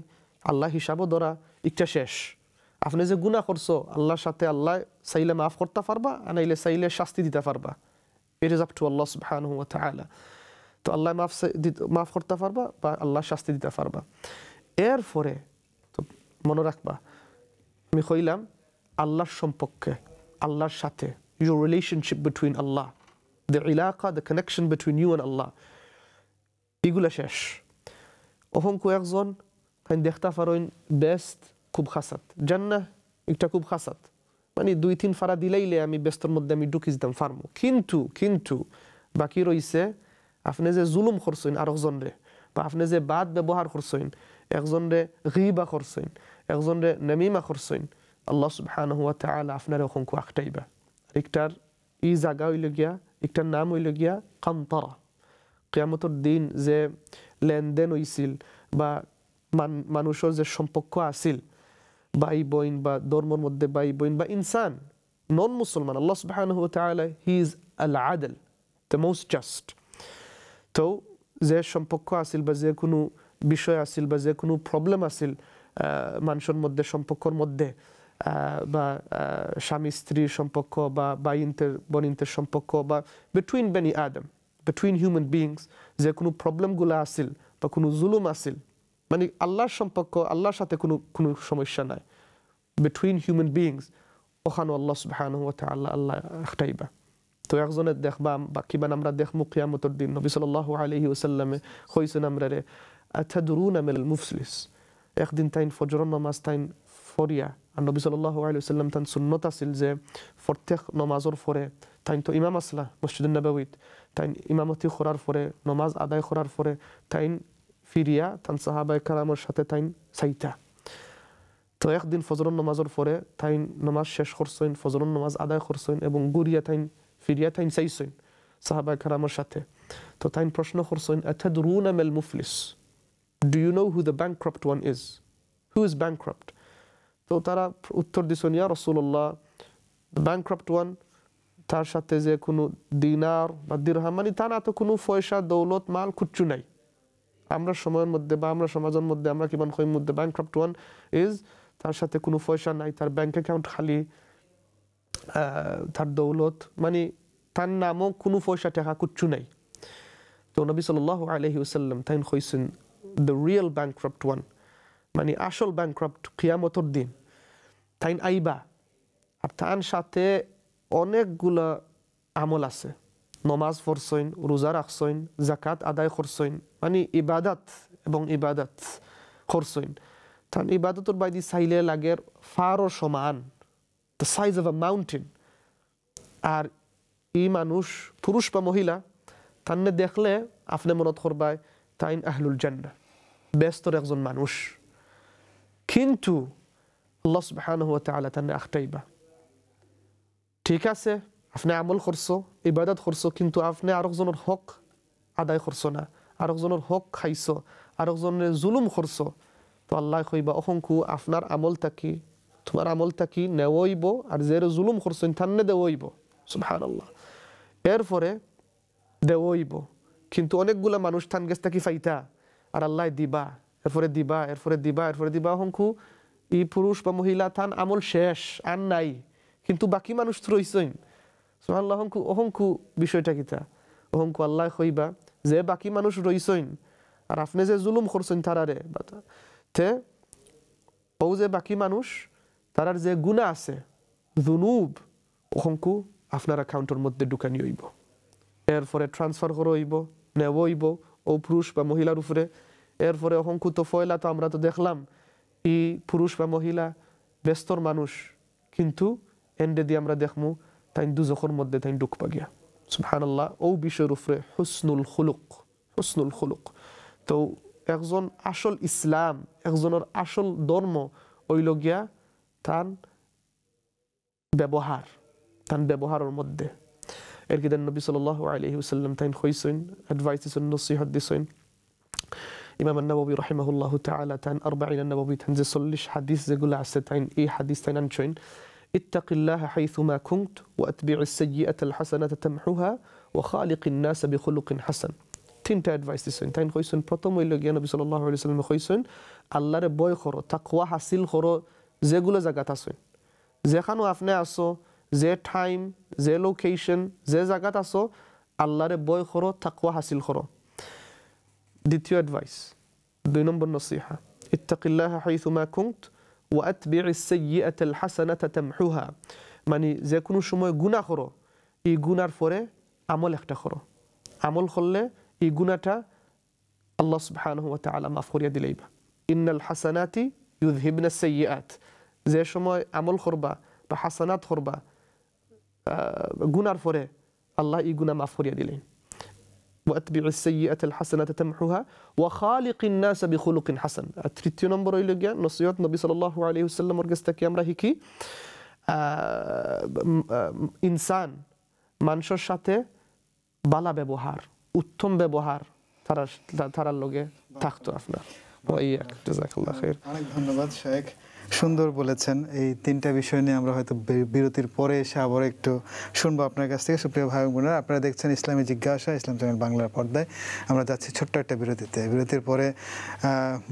B: আল্লাহ হিসাবও ধরা ইচ্ছা শেষ আপনি যে গুণা করছো আল্লাহর সাথে আল্লাহ চাইলে মাফ করতে পারবা আর নাইলে চাইলে শাস্তি দিতে পারবা It is up to Allah subhanahu wa ta'ala. তো আল্লাহ মাফ মাফ করতে পারবা বা আল্লাহ শাস্তি দিতে পারবা এরপরে তো মনে রাখবা আমি কইলাম আল্লাহর সম্পর্কে আল্লাহর সাথে your relationship between Allah, the ilaqa, the connection between you and Allah. এগুলো শেষ অহংকু একজন দেখতে পারেন বেস্ট খুব খাসাত জান্না একটা খুব খাসাত মানে দুই তিন ফাড়া দিলাইলে আমি ব্যস্তর মধ্যে আমি ঢুকি দিতাম ফার্মো কিন্তু কিন্তু বাকি রয়েছে আপনি যে জুলুম করছেন আরেকজনরে বা আপনি যে বাদ ব্যবহার করছেন একজনরে গিবা করছেন একজনরে নেমিমা করছেন আল্লাহ সুবহান হুয়া তালা আপনার অসংখ্য আখটাইবা একটার ই জাগা হইল গিয়া একটার নাম হইল গিয়া কান্তরা কেয়ামতর দিন যে লেনদেন হইছিল বা মানুষের যে সম্পর্ক আছিল ভাই বোন বা ধর্মর মধ্যে ভাই বোন বা ইনসান নন মুসলমান আল্লাহ সুবহানাহু ওয়া তাআলা হি ইজ আল আদল দ্য মোস্ট জাস্ট তো যে সম্পর্ক আসিল বা যে কোনো বিষয় আসিল বা যে কোনো প্রবলেম আসিল মানুষের মধ্যে সম্পর্কর মধ্যে বা স্বামী স্ত্রীর সম্পর্ক বা বাইনতের বনিন্তের সম্পর্ক বা বিটুইন বেনি আদম বিটুইন হিউম্যান বিংস যে কোনো প্রবলেমগুলো আসিল বা কোনো জুলুম আসিল মানে আল্লাহর সম্পর্ক আল্লাহর সাথে কোনো কোনো সমস্যা নাই বিটুইন হিউম্যান বিংস ওখানো আল্লাহ সুবাহান আল্লাহ আল্লাহ একটাইবা তো একজনে দেখবা বা কিবান আমরা দেখমু কিয়ামতর দিন নবী সাল আলহি ওসাল্লামে হইছেন আমরা রে আচ্ছা দুরুন আমেল মুফসলিস একদিন তাইন ফজরন নামাজ তাইন ফরিয়া আর নবী সাল্লাহ আলহিসাল্লাম তাইন সুন্নত আছিল যে প্রত্যেক নমাজর ফরে তাইন তো ইমাম আসলা মসজিদ নবাবিত তাইন ইমামতি করার ফরে নমাজ আদায় করার ফরে তাইন ফিরিয়া তান সাহাবাই কালামের সাথে তাইন সাইতা তো একদিন ফজরন নামাজের পরে তাইন নামাজ শেষ করছেন ফজরন নামাজ আদায় করছেন এবং গুরিয়া তাইন ফিরিয়া তাইন চাইছেন সাহাবাই কালামের সাথে তো তাইন প্রশ্ন করছেন আচ্ছা রুন আমেল মুফলিস do you know who the bankrupt one is who is bankrupt তো তারা উত্তর দিছেন ইয়া রসুল্লাহ ব্যাংক্রপ্ট ওয়ান তার সাথে যে কোনো দিনার বা দিরহাম মানে তা না তো কোনো পয়সা দৌলত মাল খুচ্ছু নাই আমরা সময়ের মধ্যে বা আমরা সমাজের মধ্যে আমরা কিমান খৈম মধ্যে ব্যাংক ক্রাফ্ট ওয়ান ইজ তার সাথে কোনো পয়সা নাই তার ব্যাংক অ্যাকাউন্ট খালি তার দৌলত মানে তার নামও কোনো পয়সা টাকা কুচ্ছু নাই তো নবী সাল আলহি ওসাল্লাম তাইন হইছেন the real bankrupt one মানে আসল ব্যাংক ক্রাফ্ট দিন তাইন আইবা আর তার সাথে অনেকগুলা আমল আছে নমাজ ফরসইন রোজা রাখসইন জাকাত আদায় খরসইন মানে ইবাদাত এবং ইবাদাত খরসইন তান ইবাদতর বাইদি চাইলে লাগে ফারও সমান the size of a mountain আর ই মানুষ পুরুষ বা মহিলা তান্নে দেখলে আপনি মনত করবায় তাইন আহলুল জান্না ব্যস্তর একজন মানুষ কিন্তু লস ভান হতে আলা তান্নে আখটাইবা ঠিক আছে আপনি আমল করছো ইবাদত করছো কিন্তু আপনি আরেকজনের হক আদায় করছো না আরেকজনের হক খাইছো আরেকজনের জুলুম করছো তো আল্লাহ কইবা অসংখ্য আপনার আমল থাকি তোমার আমল থাকি নেওয়াইব আর যে জুলুম করছো ইনথান্নে দেওয়াইব সুহান আল্লাহ এরপরে দেওয়াইব কিন্তু অনেকগুলা মানুষ থান গেছ থাকি ফাইতা আর আল্লাহ দিবা এরপরে দিবা এরপরে দিবা এরপরে দিবা অসংখ্য ই পুরুষ বা মহিলা থান আমল শেষ আর নাই কিন্তু বাকি মানুষ রইছেন সোহাল্লা অহংকু অহংকু বিষয়টা কিতা অহংকু আল্লাহ হইবা যে বাকি মানুষ রইসইন আর আপনি যে জুলুম করছেন তারারে তে ও যে বাকি মানুষ তারার যে গুণা আছে জুনুব অহংকু আপনার অ্যাকাউন্টের মধ্যে ঢুকানি হইব এরপরে ট্রান্সফার করে হইব নেব হইব ও পুরুষ বা মহিলার উপরে এরপরে অহংকু তো ফয়লা তো আমরা তো দেখলাম ই পুরুষ বা মহিলা ব্যস্তর মানুষ কিন্তু এন্ডে দিয়ে আমরা দেখমু তাইন দুজখর মধ্যে তাইন ডুকপা গিয়া সুবহানাল্লাহ ও বিষয়ের উপরে হুসনুল খুলুক হুসনুল খুলুক তো একজন আসল ইসলাম একজনের আসল ধর্ম ওইল গিয়া তান ব্যবহার তান ব্যবহারের মধ্যে এর কি নবী সাল আলহি সাল্লাম তাইন হইসইন অ্যাডভাইস দিছেন নসিহত দিছেন ইমাম নবী রহিমাহুল্লাহ তালা তাইন আরবাইন নবী তাইন যে চল্লিশ হাদিস যেগুলো আছে তাইন এই হাদিস তাইন আনছইন اتق الله حيثما كنت واتبع السيئة الحسنة تمحها وخالق الناس بخلق حسن তিনটা ويلو দিচ্ছেন بصلى الله عليه وسلم خويسون الله ربوي خورو تقوى حسيل خورو زي করো زكاة تسوين زي خانو জায়গাত আছেন زي تايم زي لوكيشن زي زكاة লোকেশন الله ربوي خورو تقوى حسيل خورو دي تيو ادفايس دي نمبر نصيحة اتق الله ইত্তাকিল্লাহ হাইথুমা كنت وأتبع السيئة الحسنة تمحوها মানে যে কোনো সময় গুণা করো এই গুণার পরে আমল একটা করো আমল করলে এই গুণাটা আল্লাহ সুবহান ওয়া তাআলা মাফ করিয়া দিলেইবা ইন্নাল হাসানাতি ইউযহিবনা সাইয়্যাত যে সময় আমল করবা বা হাসানাত করবা গুনার পরে আল্লাহ এই গুণা মাফ করিয়া দিলেন واتبع السيئة الحسنة تمحها وخالق الناس بخلق حسن اتريتي نمبر ايلوغا نصيحة النبي صلى الله عليه وسلم ورقستك يا مرهيكي آه، آه، انسان مانشو شاتي بالا ببوهار اتم ببوهار ترى ترى لوغا تاخته افنا واياك جزاك الله خير
A: انا ধন্যবাদ شيخ সুন্দর বলেছেন এই তিনটা বিষয় নিয়ে আমরা হয়তো বিরতির পরে এসে আবার একটু শুনবো আপনার কাছ থেকে সুপ্রিয় ভাই বোনেরা আপনারা দেখছেন ইসলামী জিজ্ঞাসা ইসলাম চ্যানেল বাংলার পর্দায় আমরা যাচ্ছি ছোট্ট একটা বিরতিতে বিরতির পরে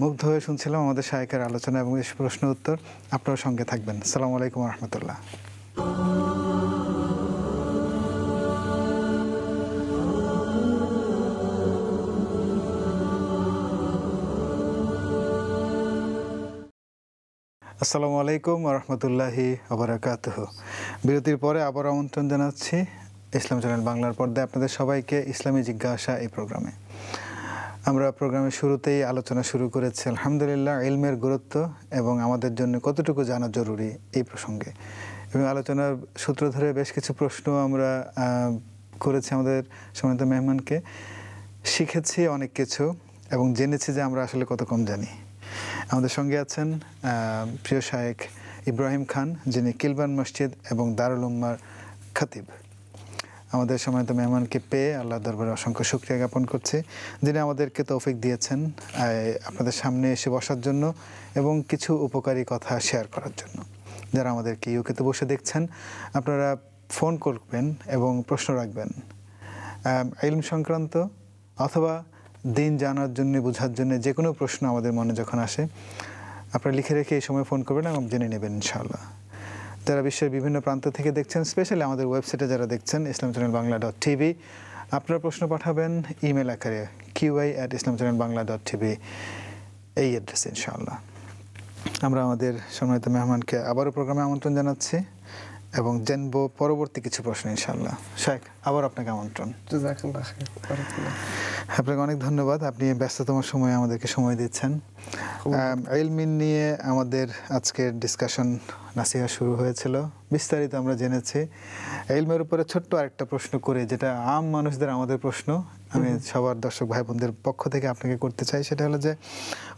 A: মুগ্ধ হয়ে শুনছিলাম আমাদের সাহেকের আলোচনা এবং প্রশ্ন উত্তর আপনার সঙ্গে থাকবেন সালাম আলাইকুম রহমতুল্লাহ আসসালামু আলাইকুম রহমতুল্লাহি আবরাকাত বিরতির পরে আবার আমন্ত্রণ জানাচ্ছি ইসলাম চ্যানেল বাংলার পর্দায় আপনাদের সবাইকে ইসলামী জিজ্ঞাসা এই প্রোগ্রামে আমরা প্রোগ্রামের শুরুতেই আলোচনা শুরু করেছি আলহামদুলিল্লাহ ইলমের গুরুত্ব এবং আমাদের জন্য কতটুকু জানা জরুরি এই প্রসঙ্গে এবং আলোচনার সূত্র ধরে বেশ কিছু প্রশ্ন আমরা করেছি আমাদের সমানিত মেহমানকে শিখেছি অনেক কিছু এবং জেনেছি যে আমরা আসলে কত কম জানি আমাদের সঙ্গে আছেন প্রিয় শায়েক ইব্রাহিম খান যিনি কিলবান মসজিদ এবং দারুল উম্মার খাতিব আমাদের সময় তো মেহমানকে পেয়ে আল্লাহ দরবারে অসংখ্য শুক্রিয়া জ্ঞাপন করছি যিনি আমাদেরকে তৌফিক দিয়েছেন আপনাদের সামনে এসে বসার জন্য এবং কিছু উপকারী কথা শেয়ার করার জন্য যারা আমাদেরকে ইউকেতে বসে দেখছেন আপনারা ফোন করবেন এবং প্রশ্ন রাখবেন ইলম সংক্রান্ত অথবা দিন জানার জন্য বোঝার জন্য যে কোনো প্রশ্ন আমাদের মনে যখন আসে আপনারা লিখে রেখে এই সময় ফোন করবেন এবং জেনে নেবেন ইনশাআল্লাহ যারা বিশ্বের বিভিন্ন প্রান্ত থেকে দেখছেন স্পেশালি আমাদের ওয়েবসাইটে যারা দেখছেন Islam channel Bangla dot TV আপনার প্রশ্ন পাঠাবেন ইমেল আকারে QI at Islam channel Bangla dot TV এই অ্যাড্রেসে ইনশাআল্লাহ আমরা আমাদের সম্মানিত মেহমানকে আবারও প্রোগ্রামে আমন্ত্রণ জানাচ্ছি এবং জানবো পরবর্তী কিছু প্রশ্ন ইনশাআল্লাহ শেখ আবার আপনাকে আমন্ত্রণ আপনাকে অনেক ধন্যবাদ আপনি ব্যস্ততম সময়ে আমাদেরকে সময় দিচ্ছেন এলমিন নিয়ে আমাদের আজকের ডিসকাশন নাসিহা শুরু হয়েছিল বিস্তারিত আমরা জেনেছি এলমের উপরে ছোট্ট আরেকটা প্রশ্ন করে যেটা আম মানুষদের আমাদের প্রশ্ন আমি সবার দর্শক ভাই বোনদের পক্ষ থেকে আপনাকে করতে চাই সেটা হলো যে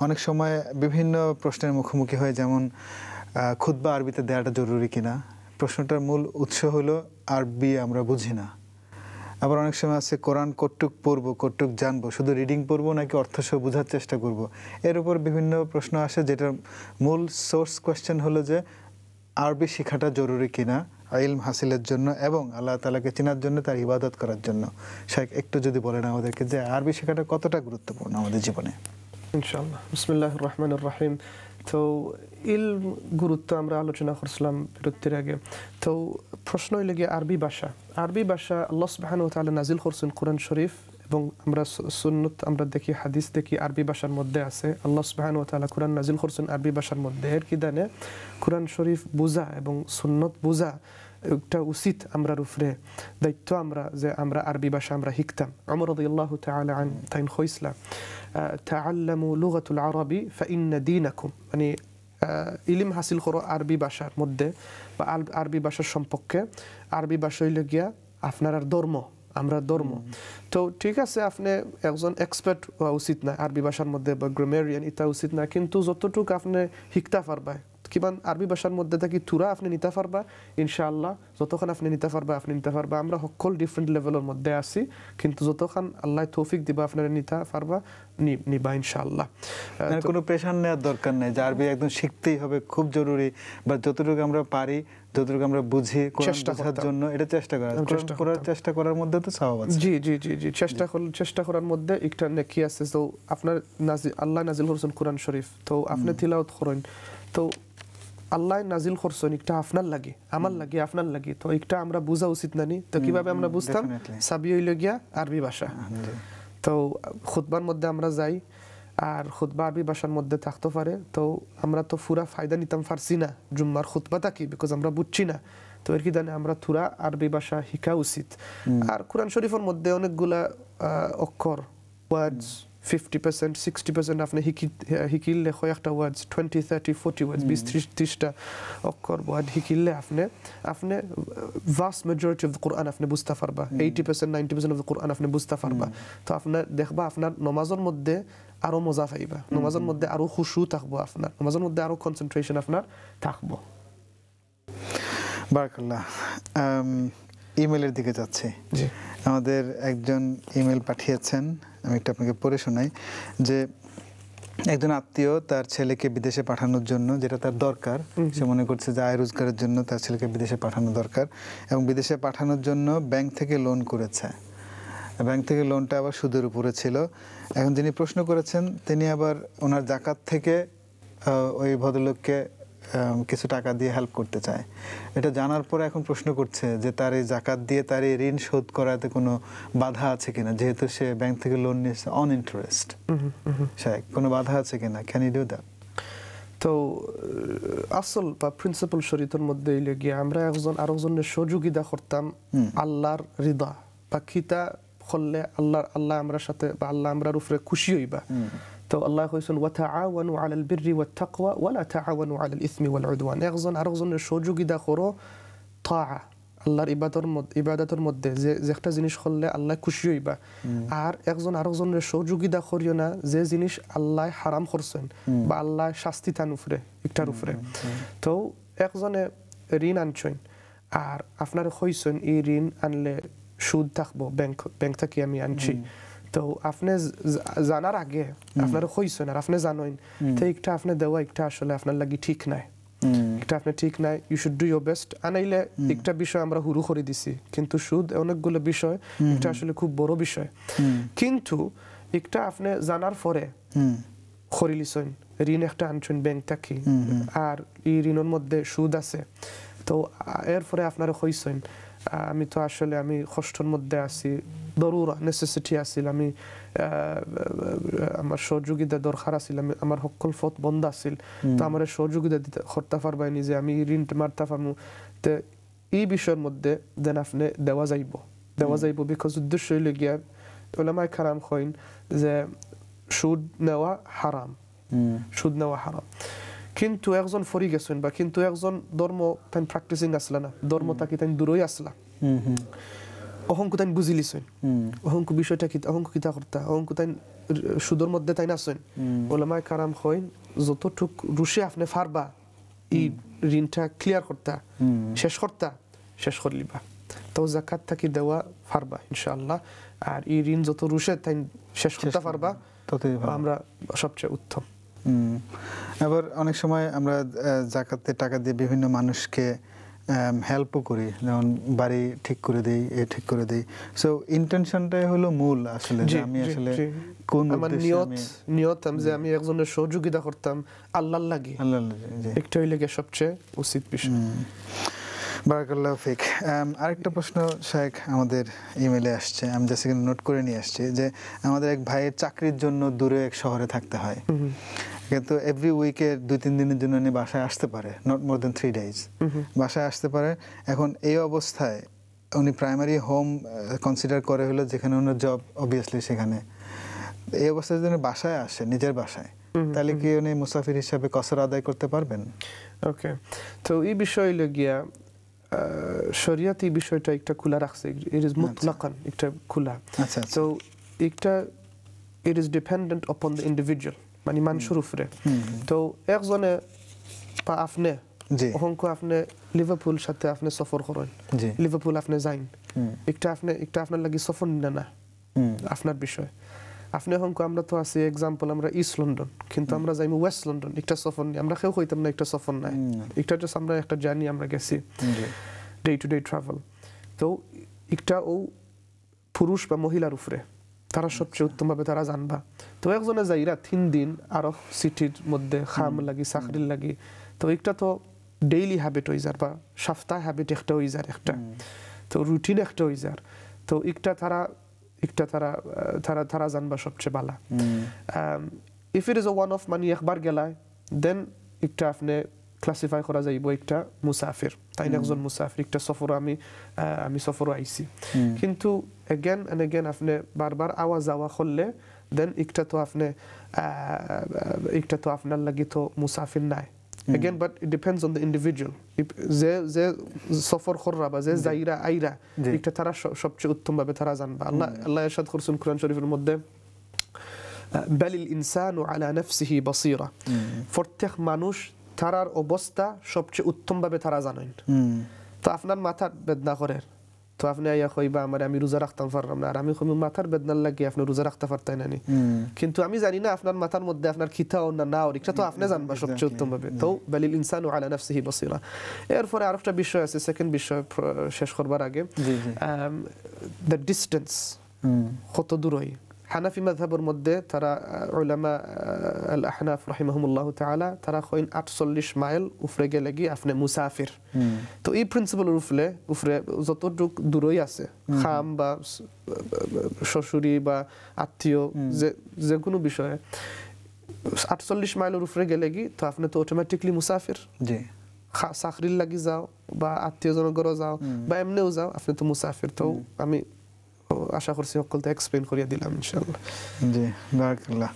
A: অনেক সময় বিভিন্ন প্রশ্নের মুখোমুখি হয় যেমন খুদ্া আরবিতে দেওয়াটা জরুরি কিনা প্রশ্নটার মূল উৎস হলো আরবি আমরা বুঝি না আবার অনেক সময় আছে কোরআন কটুক পড়ব কটুক জানবো শুধু রিডিং পড়বো নাকি অর্থ সহ বোঝার চেষ্টা করব। এর উপর বিভিন্ন প্রশ্ন আসে যেটার মূল সোর্স কোয়েশ্চেন হলো যে আরবি শেখাটা জরুরি কিনা ইলম হাসিলের জন্য এবং আল্লাহ তালাকে চেনার জন্য তার ইবাদত করার জন্য শেখ একটু যদি বলেন আমাদেরকে যে আরবি শেখাটা কতটা গুরুত্বপূর্ণ আমাদের জীবনে
B: ইনশাল্লাহ বিসমুল্লাহ রহমান রাহিম তো ইল গুরুত্ব আমরা আলোচনা করছিলাম বিরতির আগে তো প্রশ্ন হইল গিয়ে আরবি ভাষা আরবি ভাষা আল্লাহ সুবাহান ও তালা নাজিল করছেন কোরআন শরীফ এবং আমরা সুন্নত আমরা দেখি হাদিস দেখি আরবি ভাষার মধ্যে আছে আল্লাহ সুবাহান ও তালা কোরআন নাজিল করছেন আরবি ভাষার মধ্যে এর কি দানে কোরআন শরীফ বোঝা এবং সুন্নত বোঝা একটা উচিত আমরা রুফরে দায়িত্ব আমরা যে আমরা আরবি ভাষা আমরা শিখতাম আমর আল্লাহ তালা আন তাইন হইসলা تعلموا لغة العربي فإن دينكم يعني ইলিম হাসিল করো আরবি ভাষার মধ্যে বা আরবি ভাষার সম্পর্কে আরবি ভাষা হইলে গিয়া আপনার আর ধর্ম আমরা ধর্ম তো ঠিক আছে আপনি একজন এক্সপার্ট হওয়া উচিত না আরবি ভাষার মধ্যে বা গ্রামেরিয়ান ইতা উচিত না কিন্তু যতটুকু আপনি শিখতে পারবায় কিমান আরবি ভাষার মধ্যে থাকি তুরা আপনি নিতে পারবা ইনশাআল্লাহ যতক্ষণ আপনি নিতে পারবা আপনি নিতে পারবা আমরা সকল ডিফারেন্ট লেভেলের মধ্যে আছি কিন্তু যতক্ষণ আল্লাহ তৌফিক দিবা আপনারা নিতে পারবা নিবা ইনশাআল্লাহ
A: মানে কোনো প্রেশার নেওয়ার দরকার নেই যে আরবি একদম শিখতেই হবে খুব জরুরি বা যতটুকু আমরা পারি যতটুকু আমরা বুঝি বোঝার জন্য
B: এটা চেষ্টা করা করার চেষ্টা করার মধ্যে তো স্বভাব আছে জি জি জি জি চেষ্টা চেষ্টা করার মধ্যে একটা নেকি আছে তো আপনার নাজি আল্লাহ নাজিল হোসেন কোরআন শরীফ তো আপনি থিলাউত করেন তো আল্লাহ নাজিল করছেন একটা আপনার লাগে আমার লাগে আপনার লাগে তো একটা আমরা বোঝা উচিত নানি তো কিভাবে আমরা বুঝতাম সাবি হইল গিয়া আরবি ভাষা তো খুদবার মধ্যে আমরা যাই আর খুতবা আরবি ভাষার মধ্যে থাকতে পারে তো আমরা তো ফুরা ফায়দা নিতাম পারছি না জুম্মার খুতবা থাকি বিকজ আমরা বুঝছি না তো এর কি জানে আমরা থুরা আরবি ভাষা শিখা উচিত আর কোরআন শরীফের মধ্যে অনেকগুলা অক্ষর words fifty percent sixty percent আপনি শিকিলে হ্যাঁ, একটা words twenty thirty forty words বিশ ত্রিশ ত্রিশটা অক্ষর ওয়ার্ড শিকিলে আপনি আপনি vast majority of the Quran আপনি বুঝতে পারবা eighty percent ninety percent of the Quran আপনি বুঝতে পারবা তো আপনার দেখবা আপনার নমাজের মধ্যে আরও মজা পাইবা নমাজের মধ্যে আরও খুশু থাকবো আপনার নমাজের মধ্যে আরও কনসেন্ট্রেশন আপনার থাকবো বারাকাল্লাহ ইমেলের
A: দিকে যাচ্ছি আমাদের একজন ইমেল পাঠিয়েছেন আমি একটু আপনাকে পড়ে শোনাই যে একজন আত্মীয় তার ছেলেকে বিদেশে পাঠানোর জন্য যেটা তার দরকার সে মনে করছে যে আয় রোজগারের জন্য তার ছেলেকে বিদেশে পাঠানো দরকার এবং বিদেশে পাঠানোর জন্য ব্যাংক থেকে লোন করেছে ব্যাংক থেকে লোনটা আবার সুদের উপরে ছিল এখন যিনি প্রশ্ন করেছেন তিনি আবার ওনার জাকাত থেকে ওই ভদ্রলোককে কিছু টাকা দিয়ে হেল্প করতে চায় এটা জানার পর এখন প্রশ্ন করছে যে তার এই জাকাত দিয়ে তার এই ঋণ শোধ করাতে কোনো বাধা আছে কিনা যেহেতু সে ব্যাংক থেকে লোন নিয়েছে অন ইন্টারেস্ট সাহেব কোনো বাধা আছে কিনা ক্যান ইউ ডু দ্যাট
B: তো আসল বা প্রিন্সিপাল শরীতের মধ্যে এলে গিয়ে আমরা একজন আর একজনের সহযোগিতা করতাম আল্লাহর হৃদয় বা খিতা করলে আল্লাহ আল্লাহ আমরা সাথে বা আল্লাহ আমরার উপরে খুশি হইবা تو الله يقول وتعاونوا على البر والتقوى ولا تعاونوا على الإثم والعدوان أغزن أرغزن شوجو قدا خورو طاعة আল্লাহর ইবাদর ইবাদতের মধ্যে যে যে একটা জিনিস করলে আল্লাহ খুশি হইবা আর একজন আরেকজনের সহযোগিতা করিও না যে জিনিস আল্লাহ হারাম করছেন বা আল্লাহ শাস্তি তান উপরে একটার উপরে তো একজনে ঋণ আনছেন আর আপনার হইছেন এই ঋণ আনলে সুদ থাকবো ব্যাংক ব্যাংক থেকে আমি আনছি তো আপনি জানার আগে আপনার হইছেন আর আপনি জানেন তো একটা আপনি দেওয়া একটা আসলে আপনার লাগে ঠিক নাই আপনি ঠিক নাই ইউ শুড ডু বেস্ট আনাইলে একটা বিষয় আমরা হুরু করে দিছি কিন্তু সুদ অনেকগুলো বিষয় এটা আসলে খুব বড় বিষয় কিন্তু একটা আপনি জানার পরে খরিলিছেন ঋণ একটা আনছেন ব্যাংক থাকি আর এই ঋণের মধ্যে সুদ আছে তো এরপরে আপনারা হইছেন আমি তো আসলে আমি কষ্টর মধ্যে আছি দরুরা নেসেসিটি আছিল আমার সহযোগিতা দরকার আছিল আমি আমার সকল ফত বন্ধ আছিল তো আমার সহযোগিতা দিতে হরতা পারবাইনি যে আমি ঋণ মারতা পারমু তো এই বিষয়ের মধ্যে দেন আপনি দেওয়া যাইব দেওয়া যাইব বিকজ উদ্দেশ্য হইলে গিয়া ওলামায় খারাম হইন যে সুদ নেওয়া হারাম সুদ নেওয়া হারাম কিন্তু একজন ফরি গেছেন বা কিন্তু একজন ধর্ম তাই প্র্যাকটিসিং আসলা না ধর্ম তাকে তাই দূরই আসলা অহংক তাই বুঝি লিছেন অহংক বিষয়টা কি অহংক কিতা করতা অহংক তাই সুদর মধ্যে তাই নাছেন ওলামায় কারাম হইন যতটুক রুশে আপনি ফারবা ই ঋণটা ক্লিয়ার করতা শেষ করতা শেষ করলিবা তো জাকাত থাকি দেওয়া ফারবা ইনশাআল্লাহ আর এই ঋণ যত রুশে তাই শেষ করতে পারবা ততই আমরা সবচেয়ে উত্তম আবার অনেক সময় আমরা জাকাতের
A: টাকা দিয়ে বিভিন্ন মানুষকে হেল্পও um, করি যেমন বাড়ি ঠিক করে দেই এ ঠিক করে দেই সো ইন্টেনশনটাই হলো মূল আসলে যে আমি আসলে কোন আমার নিয়ত
B: নিয়তাম যে আমি একজনের সহযোগিতা করতাম আল্লাহর লাগে আল্লাহর লাগে সবচেয়ে উচিত বিষয় বারাকাল্লাহ ফিক um, আরেকটা প্রশ্ন
A: আমাদের ইমেলে আসছে আমি জাস্ট নোট করে নিয়ে আসছি যে আমাদের এক ভাইয়ের চাকরির জন্য দূরে এক শহরে থাকতে হয় কিন্তু এভরি উইকে দুই তিন দিনের জন্য উনি বাসায় আসতে পারে not more than three days বাসায় আসতে পারে এখন এই অবস্থায় উনি প্রাইমারি হোম কনসিডার করে হলো যেখানে ওনার জব অবভিয়াসলি সেখানে এই অবস্থায় যদি উনি বাসায় আসে নিজের বাসায় mm-hmm, তাহলে কি mm-hmm. উনি মুসাফির হিসাবে কসর আদায় করতে পারবেন
B: ওকে তো এই বিষয় গিয়া শরিয়াত এই বিষয়টা একটা খোলা রাখছে ইট ইজ মুতলাকান একটা খোলা আচ্ছা তো একটা it is dependent upon the individual মানে মানুষের উপরে তো একজনে বা আপনি অহংক আপনি লিভারপুল সাথে আপনি সফর করেন লিভারপুল আপনি যাইন একটা আপনি একটা আপনার লাগি সফর না না আপনার বিষয় আপনি হংকো আমরা তো আছি এক্সাম্পল আমরা ইস্ট লন্ডন কিন্তু আমরা যাই ওয়েস্ট লন্ডন একটা সফর নিয়ে আমরা কেউ হইতাম না একটা সফর নাই একটা জাস্ট আমরা একটা জার্নি আমরা গেছি ডে টু ডে ট্রাভেল তো একটা ও পুরুষ বা মহিলার উপরে তারা সবচেয়ে উত্তমভাবে তারা জানবা তো একজনে যাইরা তিন দিন আরো সিটির মধ্যে খাম লাগি চাকরির লাগি তো এইটা তো ডেইলি হ্যাবিট হয়ে যার বা সপ্তাহ হ্যাবিট একটা হয়ে যার একটা তো রুটিন একটা হয়ে যার তো একটা তারা একটা তারা তারা তারা জানবা সবচেয়ে ভালা if it is one of money একবার গেলায় দেন একটা আপনি ক্লাসিফাই করা যাইব একটা মুসাফির তাই একজন মুসাফির একটা সফর আমি আমি সফর আইছি কিন্তু এগেন অ্যান্ড এগেন আপনি বারবার আওয়া যাওয়া করলে দেন একটা তো আপনি একটা তো আপনার লাগি তো মুসাফির নাই again but it depends on the individual যে যে সফর খররা বা যে জাইরা আইরা একটা তারা সবচেয়ে উত্তমভাবে তারা জানবা আল্লাহ আল্লাহ এরশাদ করছেন কোরআন শরীফের মধ্যে বেলিল ইনসানু আলা নফসিহি বসিরা প্রত্যেক মানুষ তারার অবস্থা সবচেয়ে উত্তমভাবে তারা জানেন তো আপনার মাথা বেদনা করেন تو یا خواهی با اماره امی روز رخت هم فرم ناره امی خواهی ماتر بدن لگی افنا روزه رخت ها فرد تا که تو امی زنی نه افنای ماتر مده افنای که تا او نه نه آوری که تو افنای زن باشه بچه اوتون ببین تو بلیل انسان و علی نفسه ای بصیره این رو فرای عروف چه بیشه های سه سکند شش خور بر the distance خود در دیستانس হানাফি মাধাবর মধ্যে তারা ওলামা আল আহনাফ রহিমাহমুল্লাহ তালা তারা কইন আটচল্লিশ মাইল উফরে গেলে গিয়ে আপনি মুসাফির তো এই প্রিন্সিপাল উফলে উফরে যতটুক দূরই আছে খাম বা শ্বশুরি বা আত্মীয় যে যে কোনো বিষয়ে আটচল্লিশ মাইলের উফরে গেলে গি তো আপনি তো অটোমেটিকলি মুসাফির চাকরির লাগি যাও বা আত্মীয়জনের ঘরে যাও বা এমনিও যাও আপনি তো মুসাফির তো আমি আশা করছি সকলকে এক্সপ্লেন করিয়ে দিলাম ইনশাআল্লাহ
A: জি বারাকাল্লাহ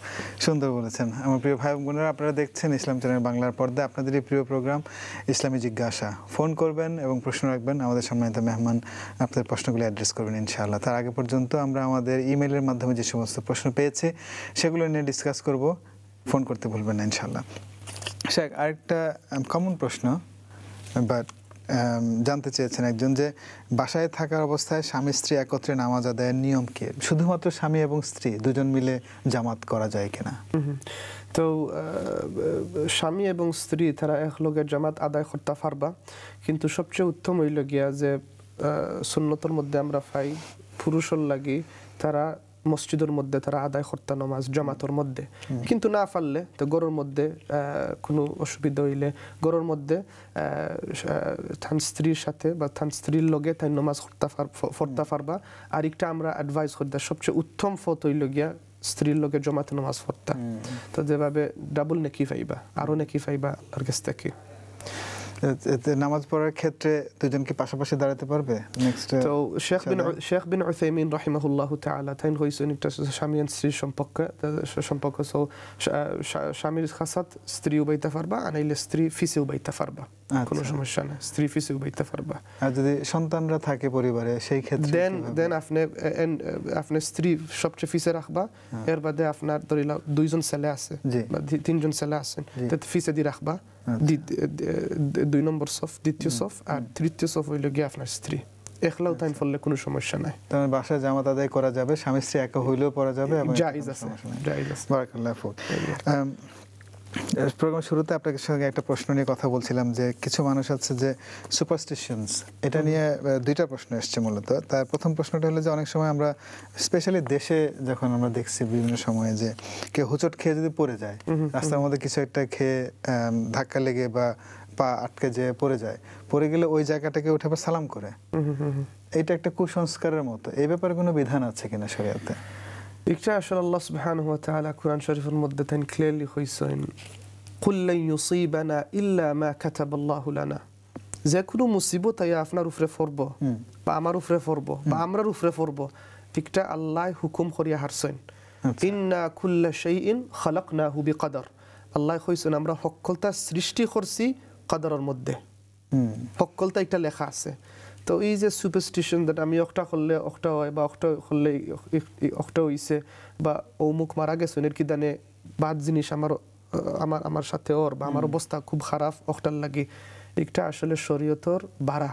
A: সুন্দর বলেছেন আমার প্রিয় ভাই বোনেরা আপনারা দেখছেন ইসলাম চ্যানেল বাংলার পর্দা এই প্রিয় প্রোগ্রাম ইসলামী জিজ্ঞাসা ফোন করবেন এবং প্রশ্ন রাখবেন আমাদের সম্মানিত মেহমান আপনাদের প্রশ্নগুলি অ্যাড্রেস করবেন ইনশাআল্লাহ তার আগে পর্যন্ত আমরা আমাদের ইমেলের মাধ্যমে যে সমস্ত প্রশ্ন পেয়েছে সেগুলো নিয়ে ডিসকাস করব ফোন করতে ভুলবেন না ইনশাআল্লাহ শেখ আরেকটা কমন প্রশ্ন বাট জানতে চেয়েছেন একজন যে বাসায় থাকার অবস্থায় স্বামী স্ত্রী একত্রে নামাজ আদায়ের নিয়ম কে শুধুমাত্র স্বামী এবং স্ত্রী দুজন মিলে জামাত করা যায় কিনা
B: তো স্বামী এবং স্ত্রী তারা এক লোকের জামাত আদায় করতে পারবা কিন্তু সবচেয়ে উত্তম হইল গিয়া যে সুন্নতর মধ্যে আমরা পাই পুরুষর লাগি তারা মসজিদের মধ্যে তারা আদায় করতা নমাজ জমাতর মধ্যে কিন্তু না পারলে তো গরুর মধ্যে কোনো অসুবিধা হইলে গরুর মধ্যে থান স্ত্রীর সাথে বা থান স্ত্রীর লগে তাই নমাজ ফরতা পারবা আর একটা আমরা অ্যাডভাইস করতে সবচেয়ে উত্তম ফত হইল গিয়া স্ত্রীর লোকে জমাতে নামাজ পড়তা তো যেভাবে ডাবল নেকি পাইবা আরো নেকি পাইবা আল্লাহর কাছ থেকে
A: নামাজ পড়ার ক্ষেত্রে দুজন পাশাপাশি দাঁড়াতে পারবে তো uh, শেখ বিন
B: শেখ বিন উসাইমিন রাহিমাহুল্লাহ তাআলা তাইন হইছেন একটা স্বামী আর স্ত্রীর সম্পর্ক সম্পর্ক সো স্বামীর খাসাত স্ত্রীও বাইতে পারবা আর নাইলে স্ত্রী ফিসেও বাইতে পারবা কোনো সমস্যা না স্ত্রী ফিসেও বাইতে পারবা আর যদি সন্তানরা থাকে পরিবারে সেই ক্ষেত্রে দেন দেন আপনি আপনি স্ত্রী সবচেয়ে ফিসে রাখবা হ্যাঁ। এর বাদে আপনার ধরিলা দুইজন ছেলে আছে বা তিনজন ছেলে আছেন ফিসে দিয়ে রাখবা আচ্ছা। দুই নম্বর সফ দ্বিতীয় সফ আর তৃতীয় সফ হইল গিয়ে আপনার স্ত্রী একলাও তাই আচ্ছা। ফললে কোনো সমস্যা নাই তাহলে বাসায় জামাত আদায় করা যাবে স্বামী স্ত্রী একা হইলেও পড়া যাবে জায়েজ আছে
A: আছে প্রোগ্রাম শুরুতে আপনাকে সঙ্গে একটা প্রশ্ন নিয়ে কথা বলছিলাম যে কিছু মানুষ আছে যে সুপারস্টিশনস এটা নিয়ে দুইটা প্রশ্ন এসছে মূলত তার প্রথম প্রশ্নটা হলো যে অনেক সময় আমরা স্পেশালি দেশে যখন আমরা দেখছি বিভিন্ন সময়ে যে কেউ হুচট খেয়ে যদি পড়ে যায় রাস্তার মধ্যে কিছু একটা খেয়ে ধাক্কা লেগে বা পা আটকে যে পড়ে যায় পড়ে গেলে ওই জায়গাটাকে উঠে আবার সালাম করে এটা একটা কুসংস্কারের
B: মতো এই ব্যাপারে কোনো বিধান আছে কিনা শরীয়তে ইকটা আসলে আল্লাহ সুবহানাহু ওয়া তাআলা কোরআন শরীফের মধ্যে তেন ক্লিয়ারলি হইছেন কুল লান ইউসিবানা ইল্লা মা কাতাবাল্লাহু লানা যে কোনো মুসিবত আয়া আপনার উপরে ফরব বা আমার উপরে ফরব বা আমরার উপরে ফরব ইকটা আল্লাহ হুকুম করিয়া হারছেন ইন্না কুল্লা শাইইন খালাকনাহু বিকাদার আল্লাহ কইছেন আমরা সকলতা সৃষ্টি করছি কাদারের মধ্যে সকলতা একটা লেখা আছে তো এই যে সুপারস্টিশন দ্যাট আমি অক্টা করলে অক্টা হয় বা অক্টা করলে অক্টা হইছে বা অমুক মারা গেছে এর কি দানে বাদ জিনিস আমার আমার আমার সাথে ওর বা আমার অবস্থা খুব খারাপ অক্টার লাগে এটা আসলে শরীয়তর বাড়া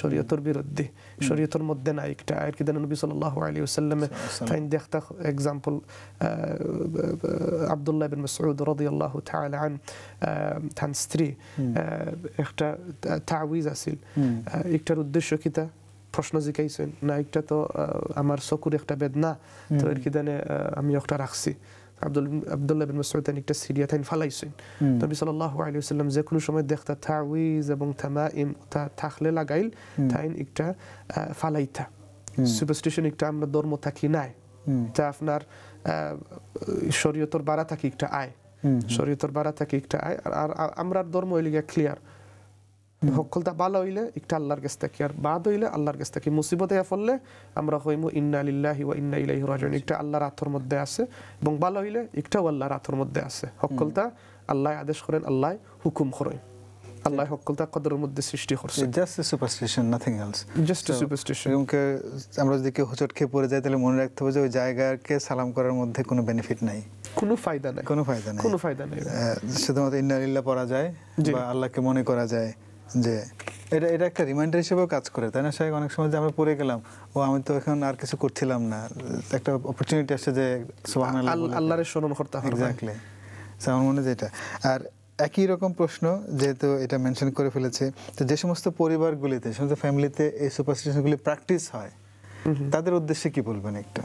B: শরীয়তর বিরুদ্ধে শরীয়তর মধ্যে নাই একটা আয়ের কি নবী সাল্লাহ আলী ওসাল্লামে ফাইন দেখতা এক্সাম্পল আবদুল্লাহ বিন মসউদ রদি আল্লাহ আন থান স্ত্রী একটা তাউইজ আছিল একটার উদ্দেশ্য কি তা প্রশ্ন জিকাইছেন না একটা তো আমার চকুর একটা বেদনা তো এর কিদানে আমি একটা রাখছি বিন মাসউদ একটা সিরিয়া থাইন ফালাইছেন নবী সাল্লাল্লাহু আলাইহি ওয়াসাল্লাম যে কোনো সময় দেখতা তাওয়িজ এবং থাকলে লাগাইল থাইন একটা ফালাইতা সুপারস্টিশন একটা আমরা ধর্ম থাকি নাই তা আপনার শরীয়তর বাড়া থাকি একটা আয় শরীয়তর বাড়া থাকি একটা আয় আর আমরা ধর্ম এলিগা ক্লিয়ার হকলতা ভালো হইলে একটা আল্লাহর কাছ থেকে আর বাদ হইলে আল্লাহর কাছ থেকে মুসিবতে ফললে আমরা হইমু ইন্না আলিল্লাহি ওয়া ইন্না ইলাইহি রাজিউন একটা আল্লাহর আথর মধ্যে আছে এবং ভালো হইলে একটাও আল্লাহর আথর মধ্যে আছে হকলতা আল্লাহ আদেশ করেন আল্লাহ হুকুম করেন আল্লাহ মধ্যে সৃষ্টি করছে
A: just superstition nothing else just আমরা যদি কেউ হোচট খেয়ে পড়ে যায় তাহলে মনে রাখতে হবে যে ওই জায়গাকে সালাম করার মধ্যে কোনো বেনিফিট নাই
B: কোনো ফায়দা নাই কোনো ফায়দা নাই কোনো ফায়দা নাই
A: শুধুমাত্র ইন্নালিল্লাহ পড়া যায় বা আল্লাহকে মনে করা যায় যে এটা এটা একটা রিমাইন্ডার হিসেবেও কাজ করে তাই না সাহেব অনেক সময় যে আমরা পড়ে গেলাম ও আমি তো এখন আর কিছু করছিলাম না একটা অপরচুনিটি আসছে যে আল্লাহরের স্মরণ করতে হবে এক্স্যাক্টলি আমার মনে হয় এটা আর একই রকম প্রশ্ন যেহেতু এটা মেনশন করে ফেলেছে তো যে সমস্ত পরিবারগুলিতে সমস্ত ফ্যামিলিতে এই সুপারস্টিশনগুলি প্র্যাকটিস হয়
B: তাদের উদ্দেশ্যে কি বলবেন একটু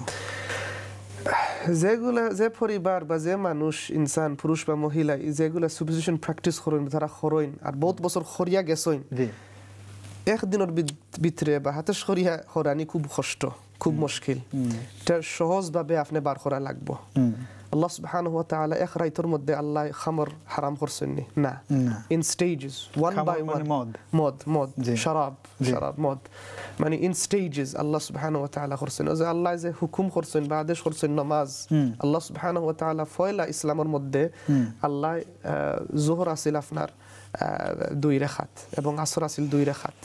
B: যেগুলা যে পরিবার বা যে মানুষ ইনসান পুরুষ বা মহিলা যেগুলা সুপিজিশন প্র্যাকটিস করেন তারা খরইন আর বহুত বছর খরিয়া গেছইন একদিনের ভিতরে বা হাতে সরিয়া হরানি খুব কষ্ট খুব মুশকিল এটা সহজভাবে আপনি বার করা লাগবো الله سبحانه وتعالى اخر ترمد دي الله خمر حرام خرسني نا ان ستيجز وان باي وان مود مود مود دي. شراب دي. شراب مود ماني ان ستيجز الله سبحانه وتعالى خرسن اذا الله زي حكم خرسن بعدش خرسن نماز الله سبحانه وتعالى فويلا اسلام مود الله آه زهر سلافنار দুই রেখাত এবং আসর আসিল দুই রেখাত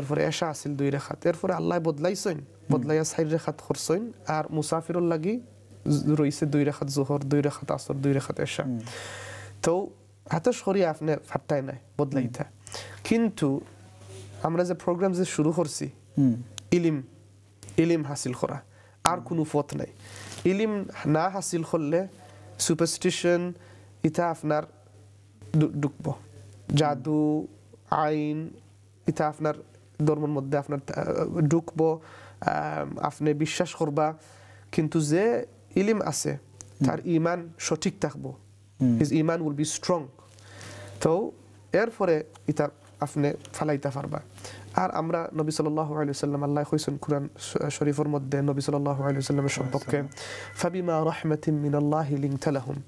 B: এরপরে এসা আসিল দুই রেখাত এরপরে আল্লাহ বদলাইছেন বদলাইয়া সাইড রেখাত খরছেন আর মুসাফিরুল লাগি রয়েছে দুই রেখাত জোহর দুই রেখাত আসর দুই রেখাত এসা তো এত সরি আপনি ফাটটাই নাই বদলাইতা কিন্তু আমরা যে প্রোগ্রাম যে শুরু করছি ইলিম ইলিম হাসিল করা আর কোনো পথ নাই ইলিম না হাসিল করলে সুপারস্টিশন ইতা আপনার ডুকব জাদু আইন ইতা আপনার ধর্মের মধ্যে আপনার ঢুকব আপনি বিশ্বাস করবা কিন্তু যে ইলিম আছে তার ইমান সঠিক থাকবো হিজ ইমান উইল বি স্ট্রং তো এরপরে ইতা আপনি ফালাইতে পারবা আর আমরা নবী সাল্লাম আল্লাহ হইসেন কুরআন শরীফের মধ্যে নবী সাল্লামের সম্পর্কে ফাবিমা রহমাতিম মিনাল্লাহ লিংথালাহুম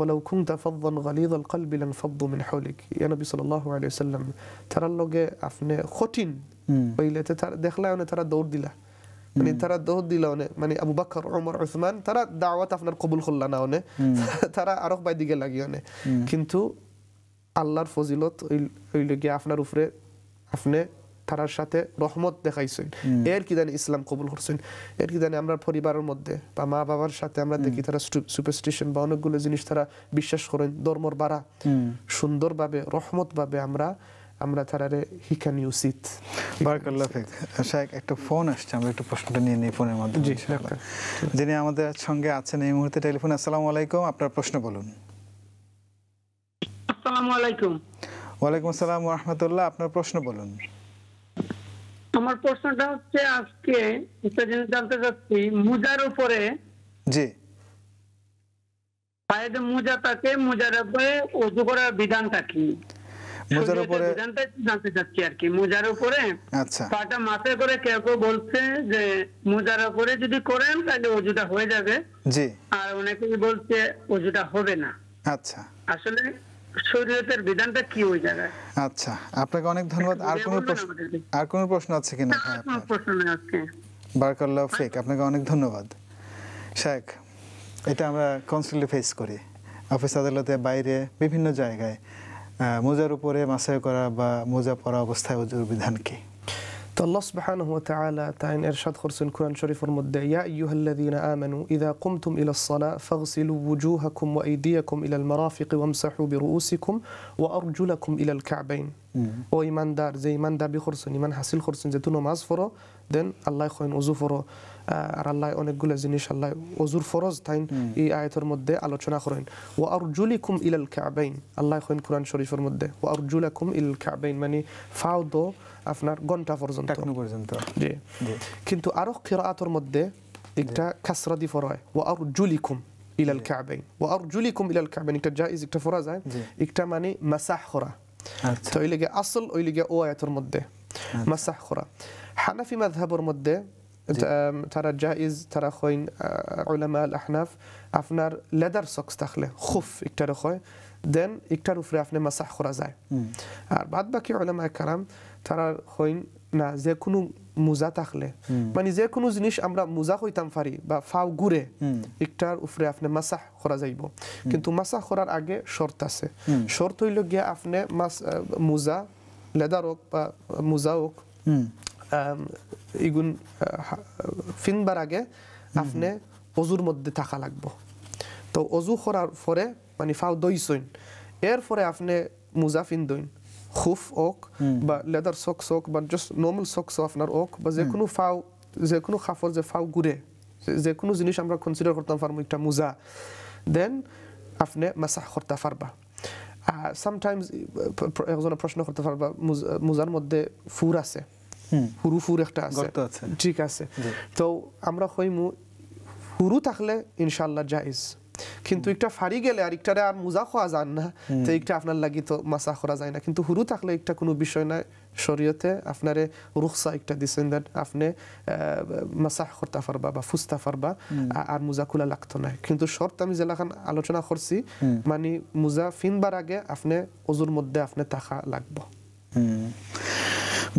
B: ولو كنت فظا غليظ القلب لانفضوا من حولك يا نبي صلى الله عليه وسلم ترى لوগে আপনি খটিন হইলে তারা দেখলা তারা দৌড় দিলা মানে তারা মানে আবু বাকর ওমর তারা দাওয়াত আপনার কবুল করলা না তারা আরো বাই দিকে লাগি কিন্তু আল্লাহর ফজিলত ওই আপনার উপরে আপনি তারার সাথে রহমত দেখাইছেন এর কি জানি ইসলাম কবুল করছেন এর কি জানি আমরা পরিবারের মধ্যে বা মা বাবার সাথে আমরা দেখি তারা সুপারস্টিশন বা অনেকগুলো জিনিস তারা বিশ্বাস করেন ধর্মর বাড়া সুন্দরভাবে ভাবে আমরা আমরা তারারে হি ক্যান ইউ সিট
A: বারকাল্লাহ বারাকাল্লাহ শেখ একটা ফোন আসছে আমরা একটু প্রশ্নটা নিয়ে নিই ফোনের মাধ্যমে জি যিনি আমাদের সঙ্গে আছেন এই মুহূর্তে টেলিফোন আসসালামু আলাইকুম আপনার প্রশ্ন বলুন আসসালামু আলাইকুম ওয়ালাইকুম আসসালাম ওয়া রাহমাতুল্লাহ আপনার প্রশ্ন বলুন আমার প্রশ্নটা হচ্ছে আজকে একটা জিনিস জানতে চাচ্ছি মুজার উপরে জি পায়ে মুজা থাকে মোজার উপরে অজু করার বিধানটা কি মোজার উপরে জানতে চাচ্ছি আর কি মোজার উপরে আচ্ছা পাটা করে কেউ কেউ বলছে যে মোজার উপরে যদি করেন তাহলে হয়ে যাবে জি আর অনেকেই বলছে হবে না আচ্ছা আসলে শরীয়তের বিধানটা কি আচ্ছা আপনাকে অনেক ধন্যবাদ আর কোনো প্রশ্ন আর কোনো প্রশ্ন আছে কিনা
B: ভাই প্রশ্ন আছে
A: বারকাল্লাহ ফেক আপনাকে অনেক ধন্যবাদ শেখ এটা আমরা কনস্ট্যান্টলি ফেস করি অফিস আদালতে বাইরে বিভিন্ন জায়গায় মোজার উপরে মাসায় করা বা মোজা পরা অবস্থায় ওজুর বিধান কি
B: তো আল্লাহ সুবহানাহু ওয়া তাআলা তাইন ইরশাদ করছেন কুরআন শরীফের মধ্যে ইয়া আইয়ুহাল্লাযীনা আমানু ইযা কুমতুম ইলাস সালাহ ফাগসিলু ওয়ুজুহাকুম ওয়া আইদিয়াকুম ইলাল মারাফিক ওয়ামসাহু বিরুউসিকুম ওয়া আরজুলাকুম ইলাল কাবাইন ও ইমানদার যে ইমানদার বিখরসুন ইমান হাসিল করছেন যে তুমি নামাজ পড়ো দেন আল্লাহ খয়েন ওযু পড়ো আল্লাহ অনেকগুলো জিনিস আল্লাহ অজুর ফরজ তাইন এই আয়াতের মধ্যে আলোচনা করেন ওয়া আরজুলিকুম ইলাল কাবাইন আল্লাহ কোন কুরআন শরীফের মধ্যে ওয়া আরজুলাকুম ইলাল কাবাইন মানে ফাউদো আপনার ঘন্টা পর্যন্ত পর্যন্ত জি কিন্তু আরো কিরাআতের মধ্যে একটা কাসরা দি ফরয় ওয়া আরজুলিকুম ইলাল কাবাইন ওয়া আরজুলিকুম ইলাল কাবাইন এটা জায়েজ একটা ফরজ আছে একটা মানে মাসাহ করা তো ওই আসল ওইলিগে লাগে ও আয়াতের মধ্যে মাসাহ করা হানাফি মাযহাবের মধ্যে তারা জাইজ তারা হইন উলামা আহনাফ আপনার লেদার সক্স থাকলে খুফ একটার হয় দেন একটার উপরে আপনি মাসাহ করা যায় আর বাদ বাকি উলামা কারাম তারা হইন না যে কোনো মুজা থাকলে মানে যে কোনো জিনিস আমরা মোজা হইতাম পারি বা ফাও ঘুরে একটার উপরে আপনি মাসাহ করা যাইব কিন্তু মাসাহ করার আগে শর্ত আছে শর্ত হইল গিয়া আপনি মোজা লেদার হোক বা মুজা হোক ইগুন ফিনবার আগে আপনি অজুর মধ্যে থাকা লাগবো তো অজু করার পরে মানে ফাও দইসইন পরে আপনি মোজা ফিন দইন খুফ ওক বা লেদার সক সক বা জাস্ট নর্মাল সক্স আপনার ওক বা যে কোনো ফাও যে কোনো খাফর যে ফাও ঘুরে যে কোনো জিনিস আমরা কনসিডার করতাম পারবো একটা মোজা দেন আপনি মাসাহ করতে পারবা সামটাইমস একজনে প্রশ্ন করতে পারবা মোজার মধ্যে ফুর আছে ফুর একটা আছে ঠিক আছে তো আমরা হইমু হুরু থাকলে ইনশাল্লাহ জাইজ কিন্তু একটা ফারি গেলে আর একটারে আর মোজা খোয়া যান না তো একটা আপনার লাগি তো মাসা করা যায় না কিন্তু হুরু থাকলে একটা কোনো বিষয় না শরীয়তে আপনারে রুখসা একটা দিচ্ছেন দেন আপনি মাসাহ করতে পারবা বা ফুস্তা পারবা আর মোজা খোলা লাগতো না কিন্তু শর্ত আমি জেলাখান আলোচনা করছি মানে মোজা ফিনবার আগে আপনি অজুর মধ্যে আপনি থাকা লাগবো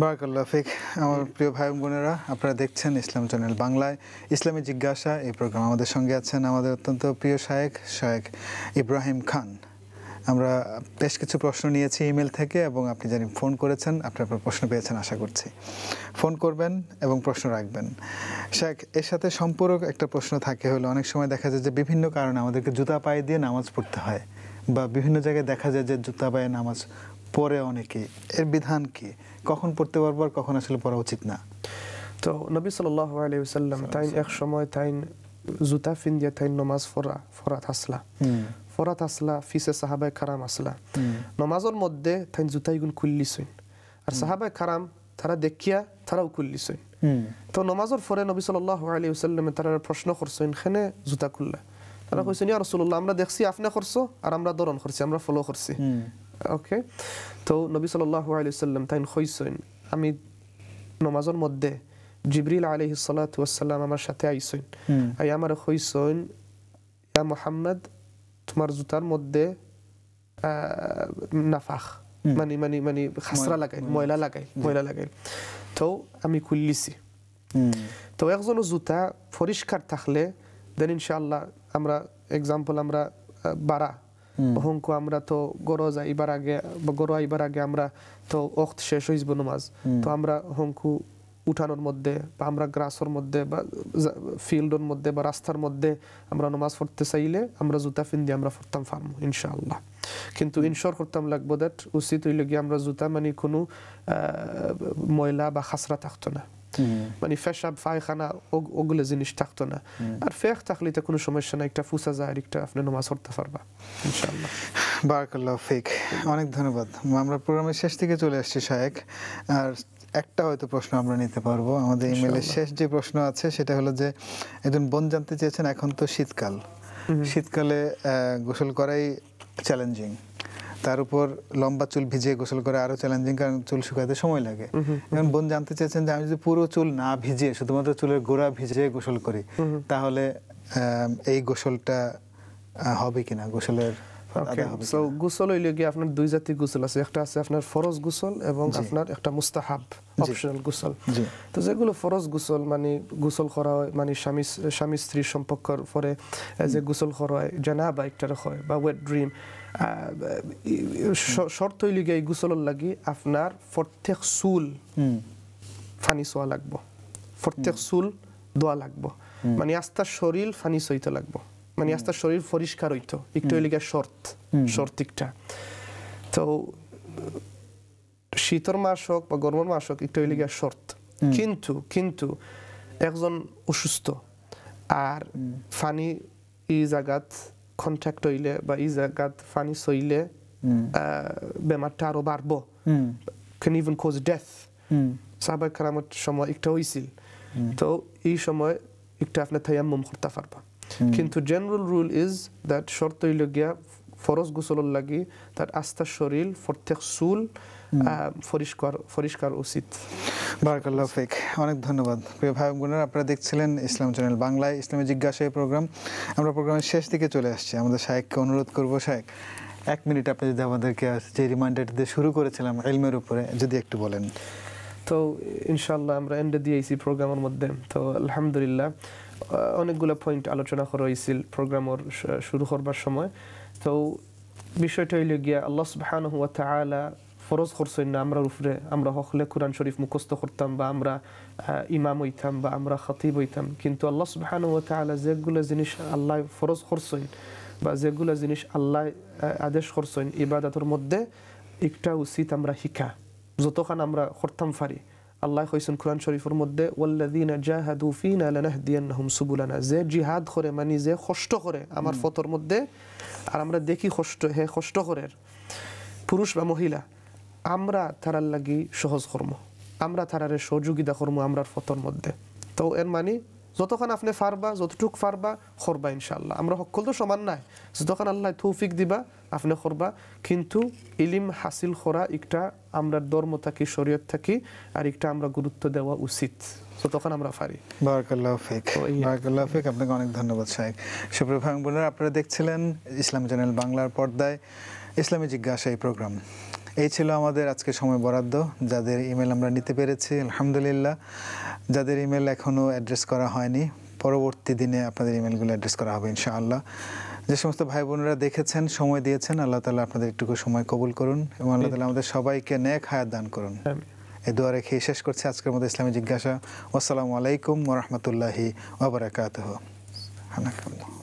B: বারাকাল্লা ফিক আমার প্রিয় ভাই বোনেরা আপনারা দেখছেন
A: ইসলাম চ্যানেল বাংলায় ইসলামী জিজ্ঞাসা এই প্রোগ্রাম আমাদের সঙ্গে আছেন আমাদের অত্যন্ত প্রিয় শায়েক শায়েক ইব্রাহিম খান আমরা বেশ কিছু প্রশ্ন নিয়েছি ইমেল থেকে এবং আপনি জানি ফোন করেছেন আপনি আপনার প্রশ্ন পেয়েছেন আশা করছি ফোন করবেন এবং প্রশ্ন রাখবেন শেখ এর সাথে সম্পর্ক একটা প্রশ্ন থাকে হলো অনেক সময় দেখা যায় যে বিভিন্ন কারণে আমাদেরকে জুতা পায়ে দিয়ে নামাজ পড়তে হয় বা বিভিন্ন জায়গায় দেখা যায় যে জুতা পায়ে নামাজ পড়ে অনেকে
B: এর বিধান কী কখন পড়তে পারবো আর কখন আসলে পড়া উচিত না তো নবী সাল্লাহ আলাইসাল্লাম তাই এক সময় তাই জুতা ফিন দিয়ে তাই নমাজ ফরা ফরাত হাসলা ফরাত হাসলা ফিসে সাহাবায় খারাম আসলা নমাজের মধ্যে তাই জুতাইগুন খুললিছেন আর সাহাবায় খারাম তারা দেখিয়া তারাও খুললিছেন তো নমাজের ফরে নবী সাল্লাহ আলাইসাল্লামে তারা প্রশ্ন করছেন খেনে জুতা খুললা তারা কইছেন ইয়া রাসূলুল্লাহ আমরা দেখছি আপনি করছো আর আমরা দরণ করছি আমরা ফলো করছি ওকে তো নবী সাল্লাহ আলিয়াল্লাম তাই হইসইন আমি নমাজের মধ্যে জিবরিল আলহি সালাতাম আমার সাথে আইসইন আই আমার হইসইন ইয়া মোহাম্মদ তোমার জুতার মধ্যে নাফাখ মানে মানে মানে খাসরা লাগাই ময়লা লাগাই ময়লা লাগাই তো আমি খুললিছি তো একজন জুতা পরিষ্কার থাকলে দেন ইনশাআল্লাহ আমরা এক্সাম্পল আমরা বাড়া হুঙ্কু আমরা তো গরো যাইবার আগে বা গরো আইবার আগে আমরা তো অক্ত শেষ হইসব নমাজ তো আমরা হুঙ্কু উঠানোর মধ্যে বা আমরা গ্রাসের মধ্যে বা ফিল্ডের মধ্যে বা রাস্তার মধ্যে আমরা নমাজ পড়তে চাইলে আমরা জুতা ফিন দিয়ে আমরা পড়তাম ফার্ম ইনশাআল্লাহ কিন্তু ইনশোর করতাম লাগবো দ্যাট উচিত হইলে গিয়ে আমরা জুতা মানে কোনো ময়লা বা খাসরা থাকতো না Mm. মানে ফেসাব ফায়খানা ওগুলো জিনিস থাকতো না mm. আর ফেক থাকলে তো কোনো সমস্যা নাই একটা ফুসা যায় আর একটা আপনি নমাজ পড়তে পারবা
A: ইনশাআল্লাহ বারাকাল্লাহ অনেক ধন্যবাদ আমরা প্রোগ্রামের শেষ থেকে চলে আসছি শায়েক আর একটা হয়তো প্রশ্ন আমরা নিতে পারবো আমাদের ইমেলের শেষ যে প্রশ্ন আছে সেটা হলো যে একজন বোন জানতে চেয়েছেন এখন তো শীতকাল শীতকালে গোসল করাই চ্যালেঞ্জিং তার উপর লম্বা চুল ভিজিয়ে গোসল করে আরো চ্যালেঞ্জিং কারণ চুল শুকাতে সময় লাগে এখন বোন জানতে চাইছেন যে আমি যদি পুরো চুল না ভিজিয়ে শুধুমাত্র চুলের গোড়া ভিজিয়ে গোসল করি তাহলে
B: এই গোসলটা হবে কিনা গোসলের সো গোসল হইলে গিয়ে আপনার দুই জাতি গোসল আছে একটা আছে আপনার ফরজ গোসল এবং আপনার একটা মুস্তাহাব অপশনাল গোসল তো যেগুলো ফরজ গোসল মানে গোসল করা হয় মানে স্বামী স্বামী স্ত্রী সম্পর্কর পরে যে গোসল করা হয় একটার হয় বা ওয়েট ড্রিম শর্ত হইলে গিয়ে এই গোসলের লাগি আপনার প্রত্যেক চুল ফানি চোয়া লাগবো প্রত্যেক চুল দোয়া লাগবো মানে আস্তার শরীর ফানি সইতে লাগবো মানে আস্তার শরীর পরিষ্কার হইতো একটু লিগা শর্ত শর্তিকটা তো শীতর মাস হোক বা গরমের মাস হোক একটু লিগা শর্ত কিন্তু কিন্তু একজন অসুস্থ আর ফানি ই জাগাত কন্ট্যাক্ট হইলে বা ই জাগাত ফানি সইলে বেমারটা আরো বাড়বো ক্যান ইভেন কোজ ডেথ সাহাবাই খারাপ সময় একটা হয়েছিল তো এই সময় একটা আপনার থাইয়া মম করতে পারবা কিন্তু জেনারেল রুল ইজ দ্যাট শর্ত হইল ফরজ গোসলের লাগি তার আস্থা শরীর প্রত্যেক চুল পরিষ্কার পরিষ্কার উচিত বারাকাল্লাহ ফেক অনেক ধন্যবাদ প্রিয় ভাই বোনেরা
A: আপনারা দেখছিলেন ইসলাম চ্যানেল বাংলায় ইসলামী জিজ্ঞাসা প্রোগ্রাম আমরা প্রোগ্রামের শেষ দিকে চলে আসছি আমাদের শায়েককে অনুরোধ করব শায়েক এক মিনিট আপনি যদি আমাদেরকে যে রিমাইন্ডার দিয়ে শুরু করেছিলাম এলমের উপরে যদি একটু বলেন
B: তো ইনশাল্লাহ আমরা এন্ডে দিয়েছি প্রোগ্রামের মধ্যে তো আলহামদুলিল্লাহ অনেকগুলো পয়েন্ট আলোচনা করা হয়েছিল প্রোগ্রামর শুরু করবার সময় তো বিষয়টা হইল গিয়া আল্লাহ সুবাহান হুয়া ফরজ করছেন না আমরা উপরে আমরা হকলে কোরআন শরীফ মুখস্থ করতাম বা আমরা ইমাম হইতাম বা আমরা খতিব হইতাম কিন্তু আল্লাহ সুবাহান হুয়া যেগুলো জিনিস আল্লাহ ফরজ করছেন বা যেগুলো জিনিস আল্লাহ আদেশ করছেন ইবাদাতর মধ্যে একটা উচিত আমরা শিখা যতক্ষণ আমরা করতাম পারি আল্লাহ কইছেন কোরআন শরীফের মধ্যে ওয়াল্লাযীনা জাহাদু ফিনা হুম সুবুলানা যে জিহাদ করে মানে যে কষ্ট করে আমার ফতর মধ্যে আর আমরা দেখি কষ্ট হে কষ্ট করে পুরুষ বা মহিলা আমরা তারার লাগি সহজ কর্ম আমরা তারারে সহযোগিতা কর্ম আমরার ফতর মধ্যে তো এর মানে যতক্ষণ আপনি ফারবা যতটুক ফারবা খরবা ইনশাল্লাহ আমরা সকল তো সমান নাই যতক্ষণ আল্লাহ তৌফিক দিবা আপনি করবা কিন্তু ইলিম হাসিল করা একটা আমরা ধর্ম থাকি শরীয়ত থাকি আর একটা আমরা গুরুত্ব দেওয়া উচিত যতক্ষণ আমরা পারি
A: বারাকাল্লাহ ফেক আপনাকে অনেক ধন্যবাদ সাহেব সুপ্রিয় ভাই বোনেরা আপনারা দেখছিলেন ইসলাম চ্যানেল বাংলার পর্দায় ইসলামী জিজ্ঞাসা এই প্রোগ্রাম এই ছিল আমাদের আজকে সময় বরাদ্দ যাদের ইমেল আমরা নিতে পেরেছি আলহামদুলিল্লাহ যাদের ইমেল এখনও অ্যাড্রেস করা হয়নি পরবর্তী দিনে আপনাদের ইমেলগুলো অ্যাড্রেস করা হবে ইনশাআল্লাহ যে সমস্ত ভাই বোনেরা দেখেছেন সময় দিয়েছেন আল্লাহ তালা আপনাদের একটুকু সময় কবুল করুন এবং আল্লাহ তালা আমাদের সবাইকে ন্যাক হায়াত দান করুন এই দোয়া রেখে শেষ করছে আজকের মতো ইসলামী জিজ্ঞাসা আসসালামু আলাইকুম ওরহমতুল্লাহি ওবরাকাত হানাকাল্লাহ